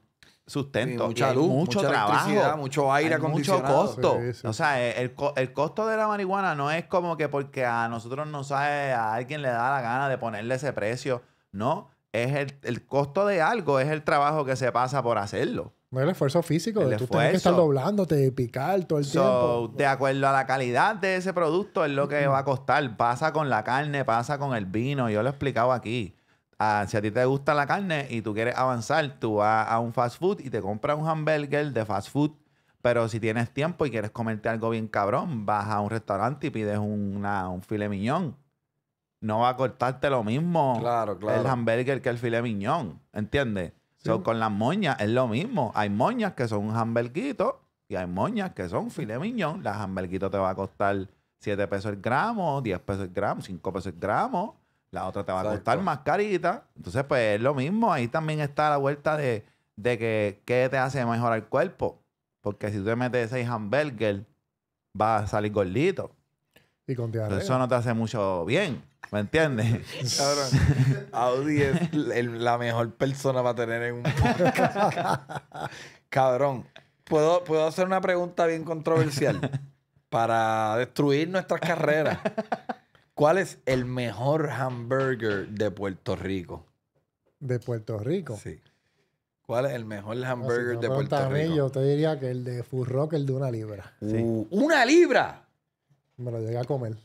sustento. mucho trabajo, mucho aire con Mucho costo. O sea, e, el, costo de la marihuana no es como que porque a nosotros no sabe, a alguien le da la gana de ponerle ese precio. No, es el costo de algo, es el trabajo que se pasa por hacerlo. No es el esfuerzo físico, el tú esfuerzo. tienes que estar doblándote, picar todo el tiempo. De acuerdo a la calidad de ese producto es lo que va a costar. Pasa con la carne, pasa con el vino. Yo lo he explicado aquí. Ah, si a ti te gusta la carne y tú quieres avanzar, tú vas a un fast food y te compras un hamburger de fast food. Pero si tienes tiempo y quieres comerte algo bien cabrón, vas a un restaurante y pides un filet miñón. No va a cortarte lo mismo claro, claro. el hamburger que el filet miñón. ¿Entiendes? son Con las moñas es lo mismo. Hay moñas que son un hamburguito y hay moñas que son filet miñón. Las hamburguito te va a costar 7 pesos el gramo, 10 pesos el gramo, 5 pesos el gramo. La otra te va a costar más carita. Entonces, pues es lo mismo. Ahí también está la vuelta de, que qué te hace mejorar el cuerpo. Porque si tú te metes 6 hamburgues, va a salir gordito. Y con eso no te hace mucho bien. ¿Me entiendes? Cabrón, Audi es la mejor persona para tener en un podcast. Cabrón, ¿puedo, puedo hacer una pregunta bien controversial para destruir nuestras carreras. ¿Cuál es el mejor hamburger de Puerto Rico? de Puerto Rico. Sí. ¿Cuál es el mejor hamburger de Puerto Rico? Yo te diría que el de Fur Rock, el de una libra. ¡Una libra! Me lo llegué a comer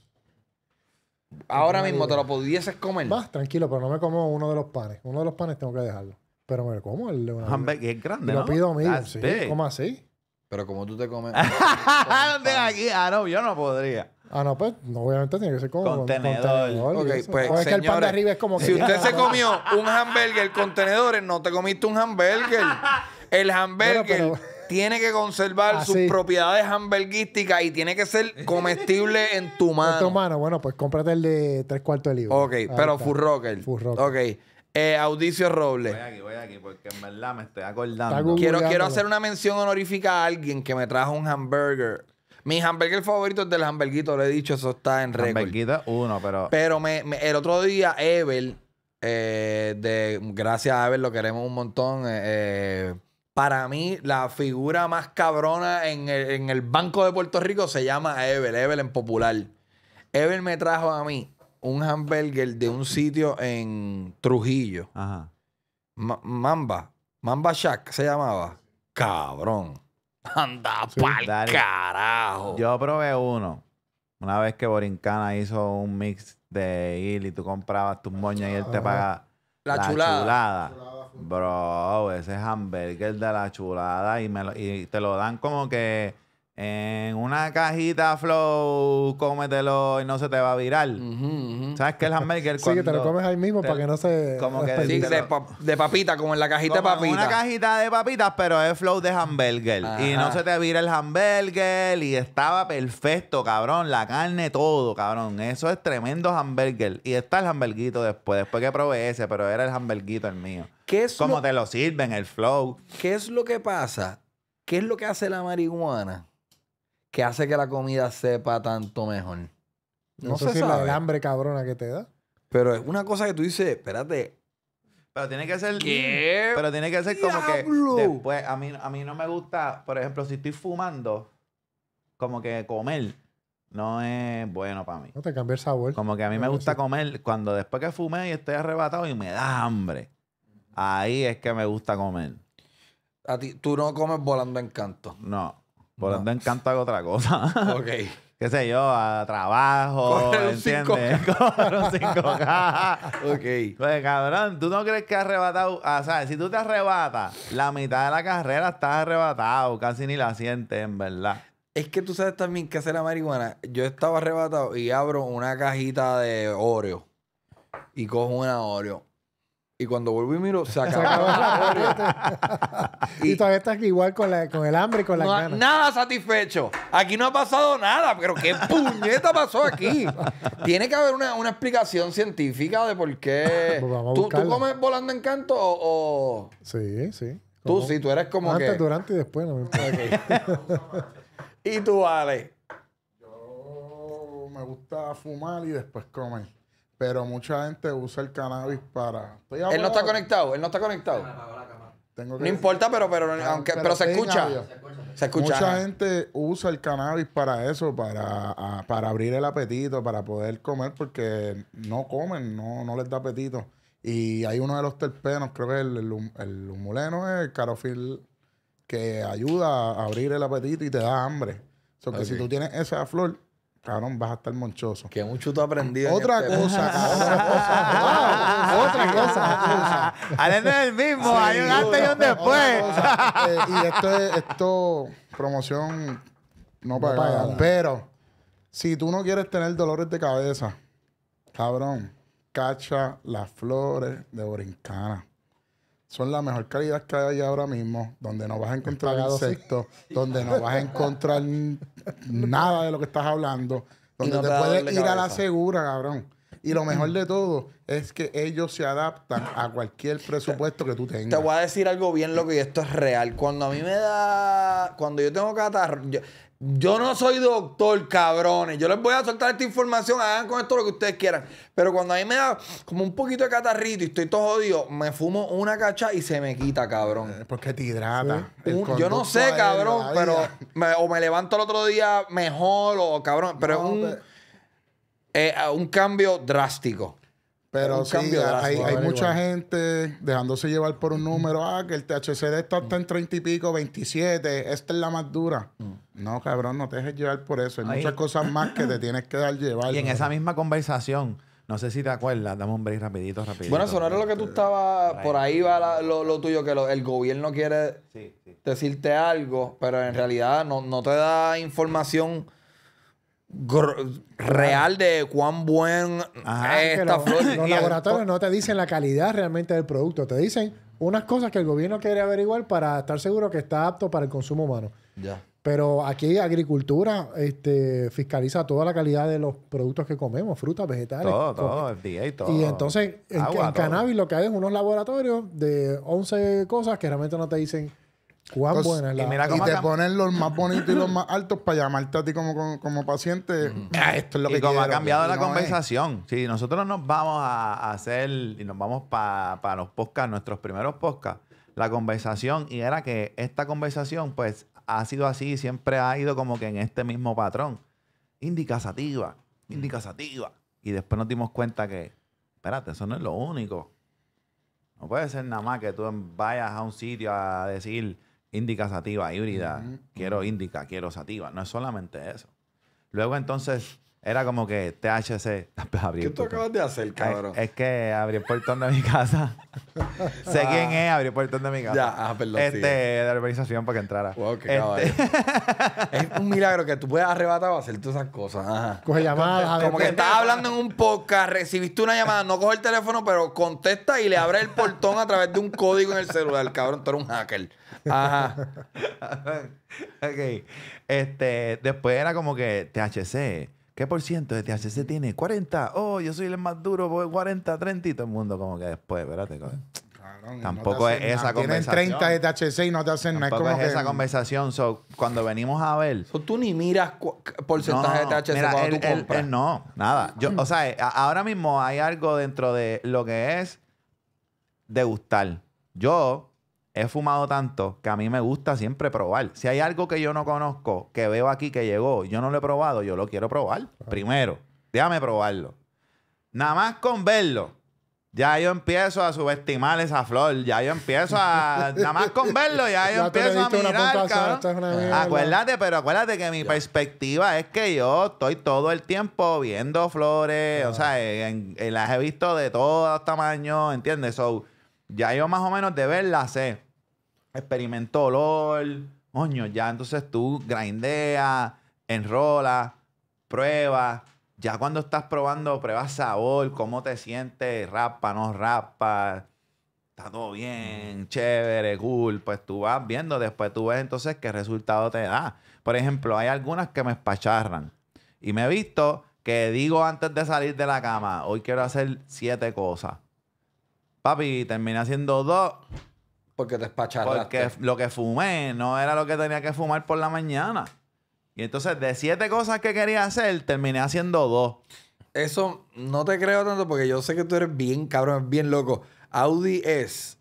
ahora mismo te lo pudieses comer. Vas, tranquilo, pero no me como uno de los panes. Uno de los panes tengo que dejarlo. Pero me lo como el de un Hamburger es grande, ¿no? Lo pido a mí. sí. ¿Cómo así? Pero como tú te comes. aquí. Ah, no, yo no podría. Ah, no, pues, no, obviamente tiene que ser como con- Contenedor. O pues, es que el pan de arriba es como que... Si usted se comió un hamburger con tenedores, no te comiste un hamburger. El hamburger tiene que conservar ah, sus propiedades hamburguísticas y tiene que ser comestible en tu mano. En tu mano, bueno, pues cómprate el de tres cuartos de libro. Ok, pero Full Rocker. Full Rocker. Ok. Eh, Audicio Robles. Voy aquí, voy aquí, porque en verdad me estoy acordando. Quiero, quiero hacer una mención honorífica a alguien que me trajo un hamburger. Mi hamburger favorito es del hamburguito, lo he dicho, eso está en récord. Hamburguito uno, pero... Pero me, el otro día, Ever, eh, de, gracias a Ever, lo queremos un montón, eh, eh para mí, la figura más cabrona en el, Banco de Puerto Rico se llama Evel, Evel en popular. Evel me trajo a mí un hamburger de un sitio en Trujillo. Mamba. Mamba Shack se llamaba. Cabrón. Anda pa'l carajo. Yo probé uno. Una vez que Borincana hizo un mix de y tú comprabas tus moñas y él te pagaba la, chulada. Bro, ese hamburger de la chulada y, me te lo dan como que en una cajita flow, cómetelo y no se te va a virar. ¿Sabes qué el hamburger? sí, que te lo comes ahí mismo para que no se... Como que de, papita, como en la cajita como de papitas. una cajita de papitas, pero es flow de hamburger. Y no se te vira el hamburger y estaba perfecto, cabrón. La carne, todo, cabrón. Eso es tremendo hamburger. Y está el hamburguito después, después que probé ese, pero era el hamburguito el mío cómo te lo sirven, el flow. ¿Qué es lo que pasa? ¿Qué es lo que hace la marihuana que hace que la comida sepa tanto mejor? No, sé si es la hambre cabrona que te da. Pero es una cosa que tú dices, espérate. Pero tiene que ser. Pero tiene que ser como que. Después, a mí, a mí no me gusta, por ejemplo, si estoy fumando, como que comer no es bueno para mí. No te cambia el sabor. Como que a mí me gusta comer cuando después que fumé y estoy arrebatado y me da hambre. Ahí es que me gusta comer. A ti, tú no comes volando encanto? No. Volando encanto hago otra cosa. Ok. Qué sé yo, a trabajo, ¿entiendes? 5K. ok. Pues cabrón, tú no crees que arrebatado. O sea, si tú te arrebatas, la mitad de la carrera estás arrebatado, casi ni la sientes, en verdad. Es que tú sabes también qué hace la marihuana. Yo estaba arrebatado y abro una cajita de Oreo. Y cojo una Oreo y cuando vuelvo y miro, se acabó, la y, todavía estás igual con, el hambre y con la ganas. Nada satisfecho. Aquí no ha pasado nada, pero ¿qué puñeta pasó aquí? Tiene que haber una, explicación científica de por qué. Pues ¿Tú, comes volando en canto o, Sí, sí. Tú sí, tú eres como Antes, durante y después. ¿Y tú, Ale? Yo me gusta fumar y después comer. Pero mucha gente usa el cannabis para. él no está conectado, él no está conectado. Ah, no importa, pero, pero, ah, aunque, pero, se, escucha. se, escucha. Mucha gente usa el cannabis para eso, para, para abrir el apetito, para poder comer, porque no comen, no, no les da apetito. Y hay uno de los terpenos, creo que el, el, humuleno es el carofil, que ayuda a abrir el apetito y te da hambre. O sea, que si tú tienes esa flor, cabrón, vas a estar monchoso. Que mucho tú aprendido. Este otra cosa, otra cosa. otra cosa. Alén es el mismo, hay un antes y un después. y esto esto, promoción no pagada. pero si tú no quieres tener dolores de cabeza, cabrón, cacha las flores de Borincana son la mejor calidad que hay ahora mismo, donde no vas a encontrar insectos, donde no vas a encontrar nada de lo que estás hablando, donde te, puedes ir a la segura, cabrón. Y lo mejor de todo es que ellos se adaptan a cualquier presupuesto que tú tengas. Te voy a decir algo bien lo y esto es real. Cuando a mí me da. Cuando yo tengo catarro. Yo no soy doctor, cabrones. Yo les voy a soltar esta información, hagan con esto lo que ustedes quieran. Pero cuando a mí me da como un poquito de catarrito y estoy todo jodido, me fumo una cacha y se me quita, cabrón. Eh, porque te hidrata. yo no sé, cabrón, pero o me levanto el otro día mejor o cabrón, pero es eh, un cambio drástico. Pero sí, hay, mucha gente dejándose llevar por un número. Ah, que el THC de esto está en 30 y pico, 27. Esta es la más dura. Mm. No, cabrón, no te dejes llevar por eso. Hay muchas cosas más que te tienes que dar llevar. Y en esa misma conversación, no sé si te acuerdas, dame un break rapidito, rapidito. Bueno, eso no era lo que tú estabas, por ahí va lo, tuyo, que el gobierno quiere decirte algo, pero en realidad no, no te da información real de cuán buen es esta flor. Los, laboratorios no te dicen la calidad realmente del producto, te dicen unas cosas que el gobierno quiere averiguar para estar seguro que está apto para el consumo humano. Ya. Pero aquí agricultura este, fiscaliza toda la calidad de los productos que comemos, frutas, vegetales. Todo, todo, El y todo. Y entonces, en, en cannabis lo que hay es unos laboratorios de 11 cosas que realmente no te dicen y, te ponen los más bonitos y los más altos para llamarte a ti como, como, paciente. Mm. Ah, esto es lo que Y como ha cambiado la conversación, si nosotros nos vamos a hacer y nos vamos para los podcasts, nuestros primeros podcasts, la conversación, y era que esta conversación, pues, ha sido así, siempre ha ido como que en este mismo patrón. Indicasativa, indicasativa. Y después nos dimos cuenta que, espérate, eso no es lo único. No puede ser nada más que tú vayas a un sitio a decir, Indica sativa, híbrida, quiero indica, quiero sativa. No es solamente eso. Luego entonces era como que THC. ¿Qué tú acabas de hacer, cabrón? Es, que abrí el portón de mi casa. sé quién ah. es, abrí el portón de mi casa. Ya, ah, perdón. Este, de urbanización para que entrara. qué este es un milagro que tú puedas arrebatar o hacer todas esas cosas. Coge llamadas. Como, que estás hablando en un podcast, recibiste una llamada, no coge el teléfono, pero contesta y le abre el portón a través de un código en el celular, cabrón. Tú eres un hacker. Ajá. ok. Este, después era como que THC. ¿Qué por ciento de THC tiene? 40. Oh, yo soy el más duro, porque 40, 30 y todo el mundo como que después, espérate. Tampoco es esa conversación. Tienen 30 de THC y no te hacen nada. Tampoco es, esa conversación. So, cuando venimos a ver... So, tú ni miras porcentaje de THC cuando tú compras. no, nada. Yo, o sea, ahora mismo hay algo dentro de lo que es degustar. Yo he fumado tanto que a mí me gusta siempre probar. Si hay algo que yo no conozco, que veo aquí que llegó, yo no lo he probado, yo lo quiero probar. Primero, déjame probarlo. Nada más con verlo, ya yo empiezo a subestimar esa flor. Ya yo empiezo a. nada más con verlo, ya yo empiezo a mirar, acuérdate, pero acuérdate que mi perspectiva es que yo estoy todo el tiempo viendo flores. O sea, las he visto de todos tamaños, ¿entiendes? ya yo más o menos de verlas sé experimento olor, coño, ya entonces tú grindeas, enrolas, pruebas. Ya cuando estás probando, pruebas sabor, cómo te sientes, rapa, no rapa, está todo bien, mm. chévere, cool. Pues tú vas viendo, después tú ves entonces qué resultado te da. Por ejemplo, hay algunas que me espacharran. Y me he visto que digo antes de salir de la cama, hoy quiero hacer siete cosas. Papi, termina haciendo dos porque te Porque lo que fumé no era lo que tenía que fumar por la mañana. Y entonces, de siete cosas que quería hacer, terminé haciendo dos. Eso no te creo tanto porque yo sé que tú eres bien cabrón, bien loco. Audi es.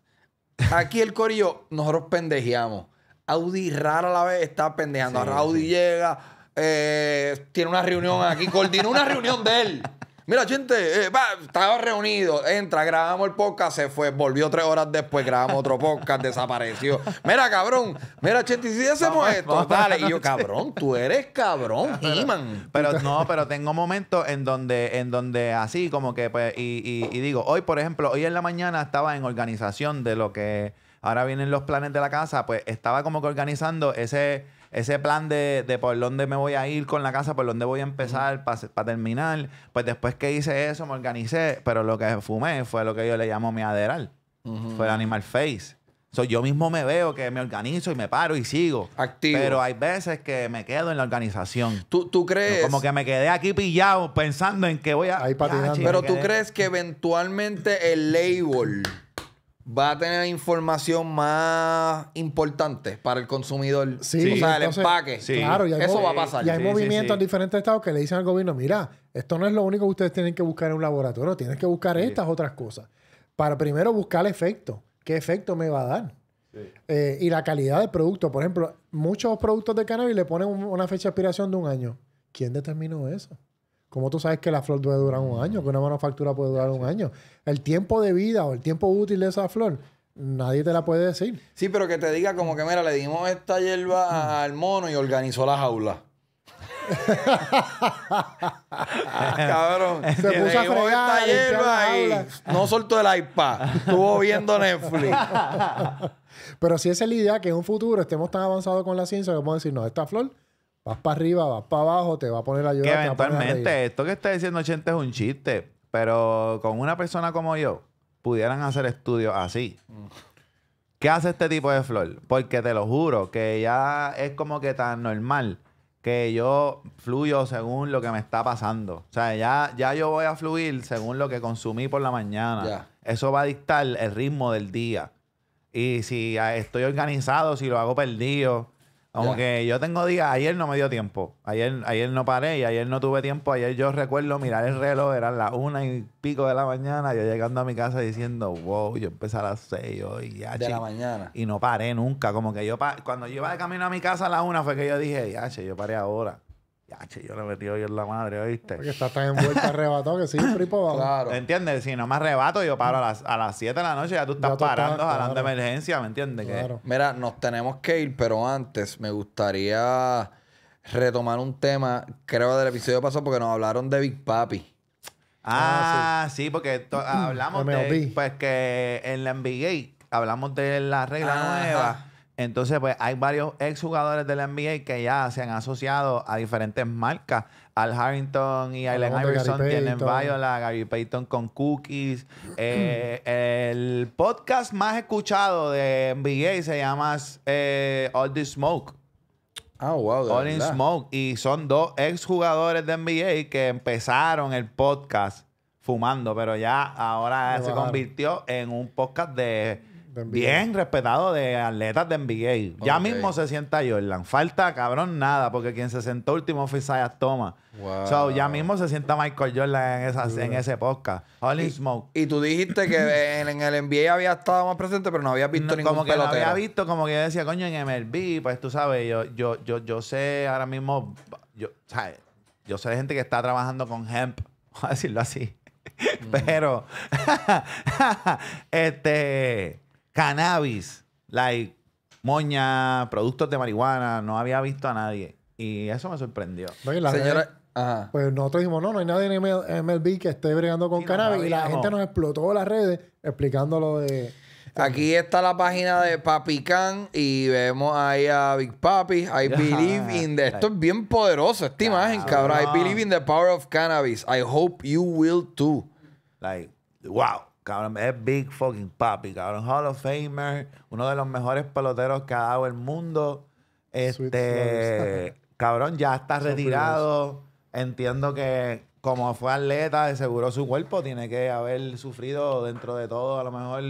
Aquí el corillo, nosotros pendejeamos. Audi rara la vez está pendejando. Audi llega, eh, tiene una reunión aquí, coordina una reunión de él. Mira, gente, eh, estaba reunido, entra, grabamos el podcast, se fue, volvió tres horas después, grabamos otro podcast, desapareció. Mira, cabrón, mira, gente, si hacemos esto, dale. Y yo, cabrón, tú eres cabrón, Iman. Pero no, pero tengo momentos en donde, en donde así, como que, pues, y, y, y digo, hoy, por ejemplo, hoy en la mañana estaba en organización de lo que ahora vienen los planes de la casa, pues estaba como que organizando ese ese plan de, de, por dónde me voy a ir con la casa, por dónde voy a empezar para terminar. Pues después que hice eso, me organicé, pero lo que fumé fue lo que yo le llamo mi aderal. Fue el animal face. yo mismo me veo que me organizo y me paro y sigo. Activo. Pero hay veces que me quedo en la organización. ¿Tú, tú crees? Como que me quedé aquí pillado pensando en que voy a... Pero tú crees que eventualmente el label va a tener información más importante para el consumidor. Sí, o sea, el empaque. Claro, y eso va a pasar. Y hay movimientos en diferentes estados que le dicen al gobierno, mira, esto no es lo único que ustedes tienen que buscar en un laboratorio, tienes que buscar estas otras cosas. Para primero buscar el efecto. ¿Qué efecto me va a dar? Eh, y la calidad del producto. Por ejemplo, muchos productos de cannabis le ponen una fecha de expiración de un año. ¿Quién determinó eso? Como tú sabes que la flor puede durar un año? Que una manufactura puede durar un año. El tiempo de vida o el tiempo útil de esa flor, nadie te la puede decir. Sí, pero que te diga como que, mira, le dimos esta hierba mm. al mono y organizó la jaula. cabrón. Se puso a fregar, esta hierba y no soltó el iPad. Estuvo viendo Netflix. pero si es la idea, que en un futuro estemos tan avanzados con la ciencia que podemos decir, no, esta flor Vas para arriba, vas para abajo, te va a poner a eventualmente, esto que está diciendo Chente es un chiste, pero con una persona como yo, pudieran hacer estudios así. ¿Qué hace este tipo de flor? Porque te lo juro, que ya es como que tan normal que yo fluyo según lo que me está pasando. O sea, ya, ya yo voy a fluir según lo que consumí por la mañana. Eso va a dictar el ritmo del día. Y si ah, estoy organizado, si lo hago perdido, como que yo tengo días, ayer no me dio tiempo. Ayer, ayer no paré y ayer no tuve tiempo. Ayer yo recuerdo mirar el reloj, eran las una y pico de la mañana, yo llegando a mi casa diciendo, wow, yo empecé a las seis hoy. Ya, de la mañana. Y no paré nunca. Como que yo, cuando yo iba de camino a mi casa a las una, fue que yo dije, ya, che, yo paré ahora. Ya, che, yo le metí hoy en la madre, ¿oíste? Porque estás tan envuelto arrebatado que siempre y vamos. Claro. ¿Entiendes? Si no me arrebato, yo paro a las, a las 7 de la noche, ya tú estás Ya estás, parando, jalando emergencia, ¿me entiendes? Claro. Mira, nos tenemos que ir, pero antes me gustaría retomar un tema, creo del episodio pasado, porque nos hablaron de Big Papi. Ah, ah sí. porque hablamos de pues que en la NBA hablamos de la regla nueva entonces, pues hay varios exjugadores del NBA que ya se han asociado a diferentes marcas. Al Harrington y Allen Iverson tienen Viola, Gary Payton con cookies. Eh, el podcast más escuchado de NBA se llama eh, All the Smoke. Ah, wow. All Smoke. Y son dos exjugadores de NBA que empezaron el podcast fumando, pero ya ahora se convirtió en un podcast de bien respetado de atletas de NBA. Ya mismo se sienta Jordan. Falta, cabrón, nada, porque quien se sentó último fue Sayas Thomas. Wow. ya mismo se sienta Michael Jordan en, esa, en ese podcast. Holy y, Smoke. Y tú dijiste que en, el NBA había estado más presente, pero no había visto no, ningún Como que lo había visto, como que yo decía, coño, en MLB, pues tú sabes, yo, yo, yo, yo sé ahora mismo, yo, yo sé gente que está trabajando con hemp, vamos a decirlo así. Mm. pero, este cannabis, like moña, productos de marihuana, no había visto a nadie. Y eso me sorprendió. Señora, Pues nosotros dijimos, no, no hay nadie en MLB que esté bregando con cannabis. y la gente nos explotó las redes explicando lo de... Aquí está la página de Can y vemos ahí a Big Papi. I believe in Esto es bien poderoso, esta imagen, cabrón. I believe in the power of cannabis. I hope you will too. Like, wow. Cabrón, es Big fucking Papi, cabrón. Hall of Famer, uno de los mejores peloteros que ha dado el mundo. Este, cabrón, ya está retirado. Entiendo que como fue atleta, de seguro su cuerpo tiene que haber sufrido dentro de todo, a lo mejor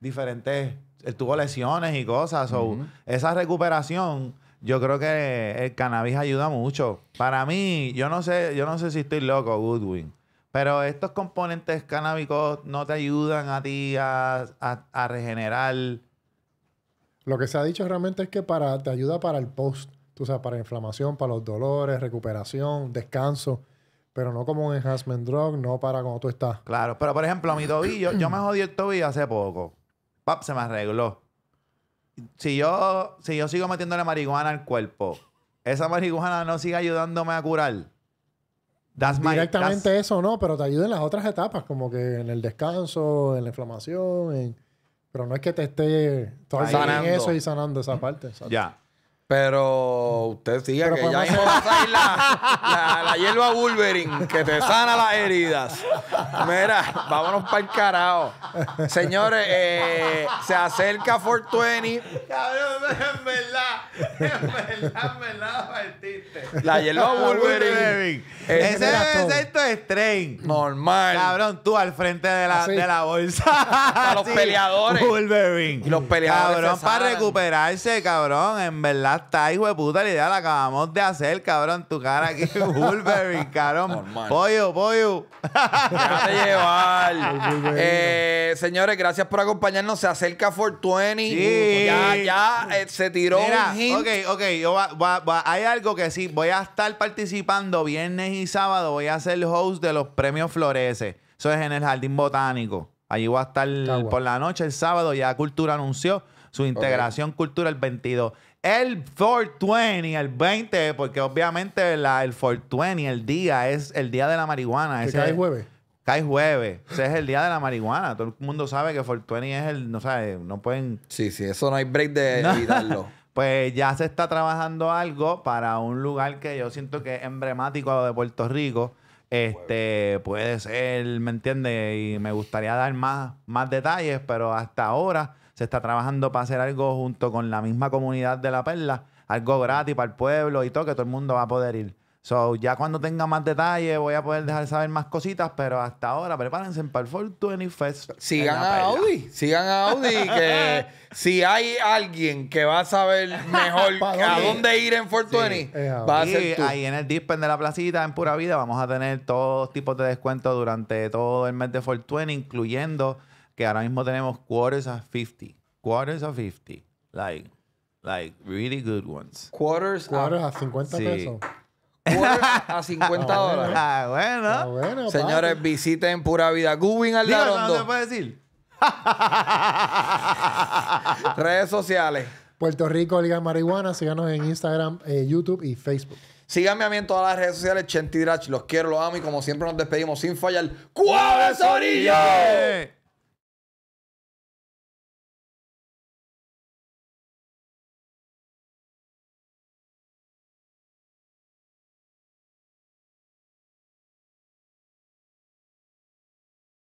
diferentes. tuvo lesiones y cosas. Esa recuperación, yo creo que el cannabis ayuda mucho. Para mí, yo no sé, yo no sé si estoy loco, Goodwin. Pero estos componentes canábicos no te ayudan a ti a, regenerar. Lo que se ha dicho realmente es que para, te ayuda para el post, tú sabes, para inflamación, para los dolores, recuperación, descanso, pero no como un enhancement drug, no para cuando tú estás. Claro, pero por ejemplo, a mi tobillo, yo me jodí el tobillo hace poco. Pap, se me arregló. Si yo, si yo sigo metiéndole marihuana al cuerpo, esa marihuana no sigue ayudándome a curar. Directamente eso no, pero te ayuda en las otras etapas, como que en el descanso, en la inflamación, pero no es que te esté sanando. eso y sanando esa parte. Ya. Pero usted sigue que ya la, la, hierba Wolverine que te sana las heridas. Mira, vámonos para el carajo. Señores, eh, se acerca 420. Cabrón, verdad, verdad, La Yellow Wolverine. Ese debe ser tu strain. Normal. Cabrón, tú al frente de la, de la bolsa. a los peleadores. Wolverine. los peleadores. Cabrón, para recuperarse, cabrón. En verdad está, hijo de puta, la idea la acabamos de hacer, cabrón. Tu cara aquí, Wolverine, cabrón. Normal. Pollo, pollo. llevar. Eh, señores, gracias por acompañarnos. Se acerca 420. Sí. Ya, ya eh, se tiró ok, ok. Hay algo que sí, voy a estar participando viernes y sábado. Voy a ser host de los premios Florece. Eso es en el Jardín Botánico. Allí voy a estar por la noche, el sábado. Ya Cultura anunció su integración Cultura el 22. El 420, el 20, porque obviamente la, el 420, el día, es el día de la marihuana. Que cae jueves. Cae jueves. Ese es el día de la marihuana. Todo el mundo sabe que 420 es el. No sabe, no pueden. Sí, sí, eso no hay break de evitarlo pues ya se está trabajando algo para un lugar que yo siento que es emblemático de Puerto Rico. Este puede ser, ¿me entiende Y me gustaría dar más, más detalles, pero hasta ahora se está trabajando para hacer algo junto con la misma comunidad de la perla, algo gratis para el pueblo y todo, que todo el mundo va a poder ir. So, ya cuando tenga más detalles voy a poder dejar saber más cositas, pero hasta ahora prepárense para el 420 Fest. Sigan a Audi, sigan a Audi, que si hay alguien que va a saber mejor a dónde ir en 420, va a ser tú. ahí en el Dispen de la placita, en Pura Vida, vamos a tener todos tipos de descuentos durante todo el mes de 420, incluyendo que ahora mismo tenemos quarters a 50. Quarters a 50. Like, like really good ones. Quarters, a, 50 a 50 ah, dólares. Ah, ah, bueno. Señores, visiten Pura Vida Gubin al Díganos, ¿no te puede decir? Redes sociales. Puerto Rico Liga Marihuana. Síganos en Instagram, eh, YouTube y Facebook. Síganme a mí en todas las redes sociales, Chenti Drach Los quiero, los amo y como siempre nos despedimos sin fallar. ¡Cuáles orillas!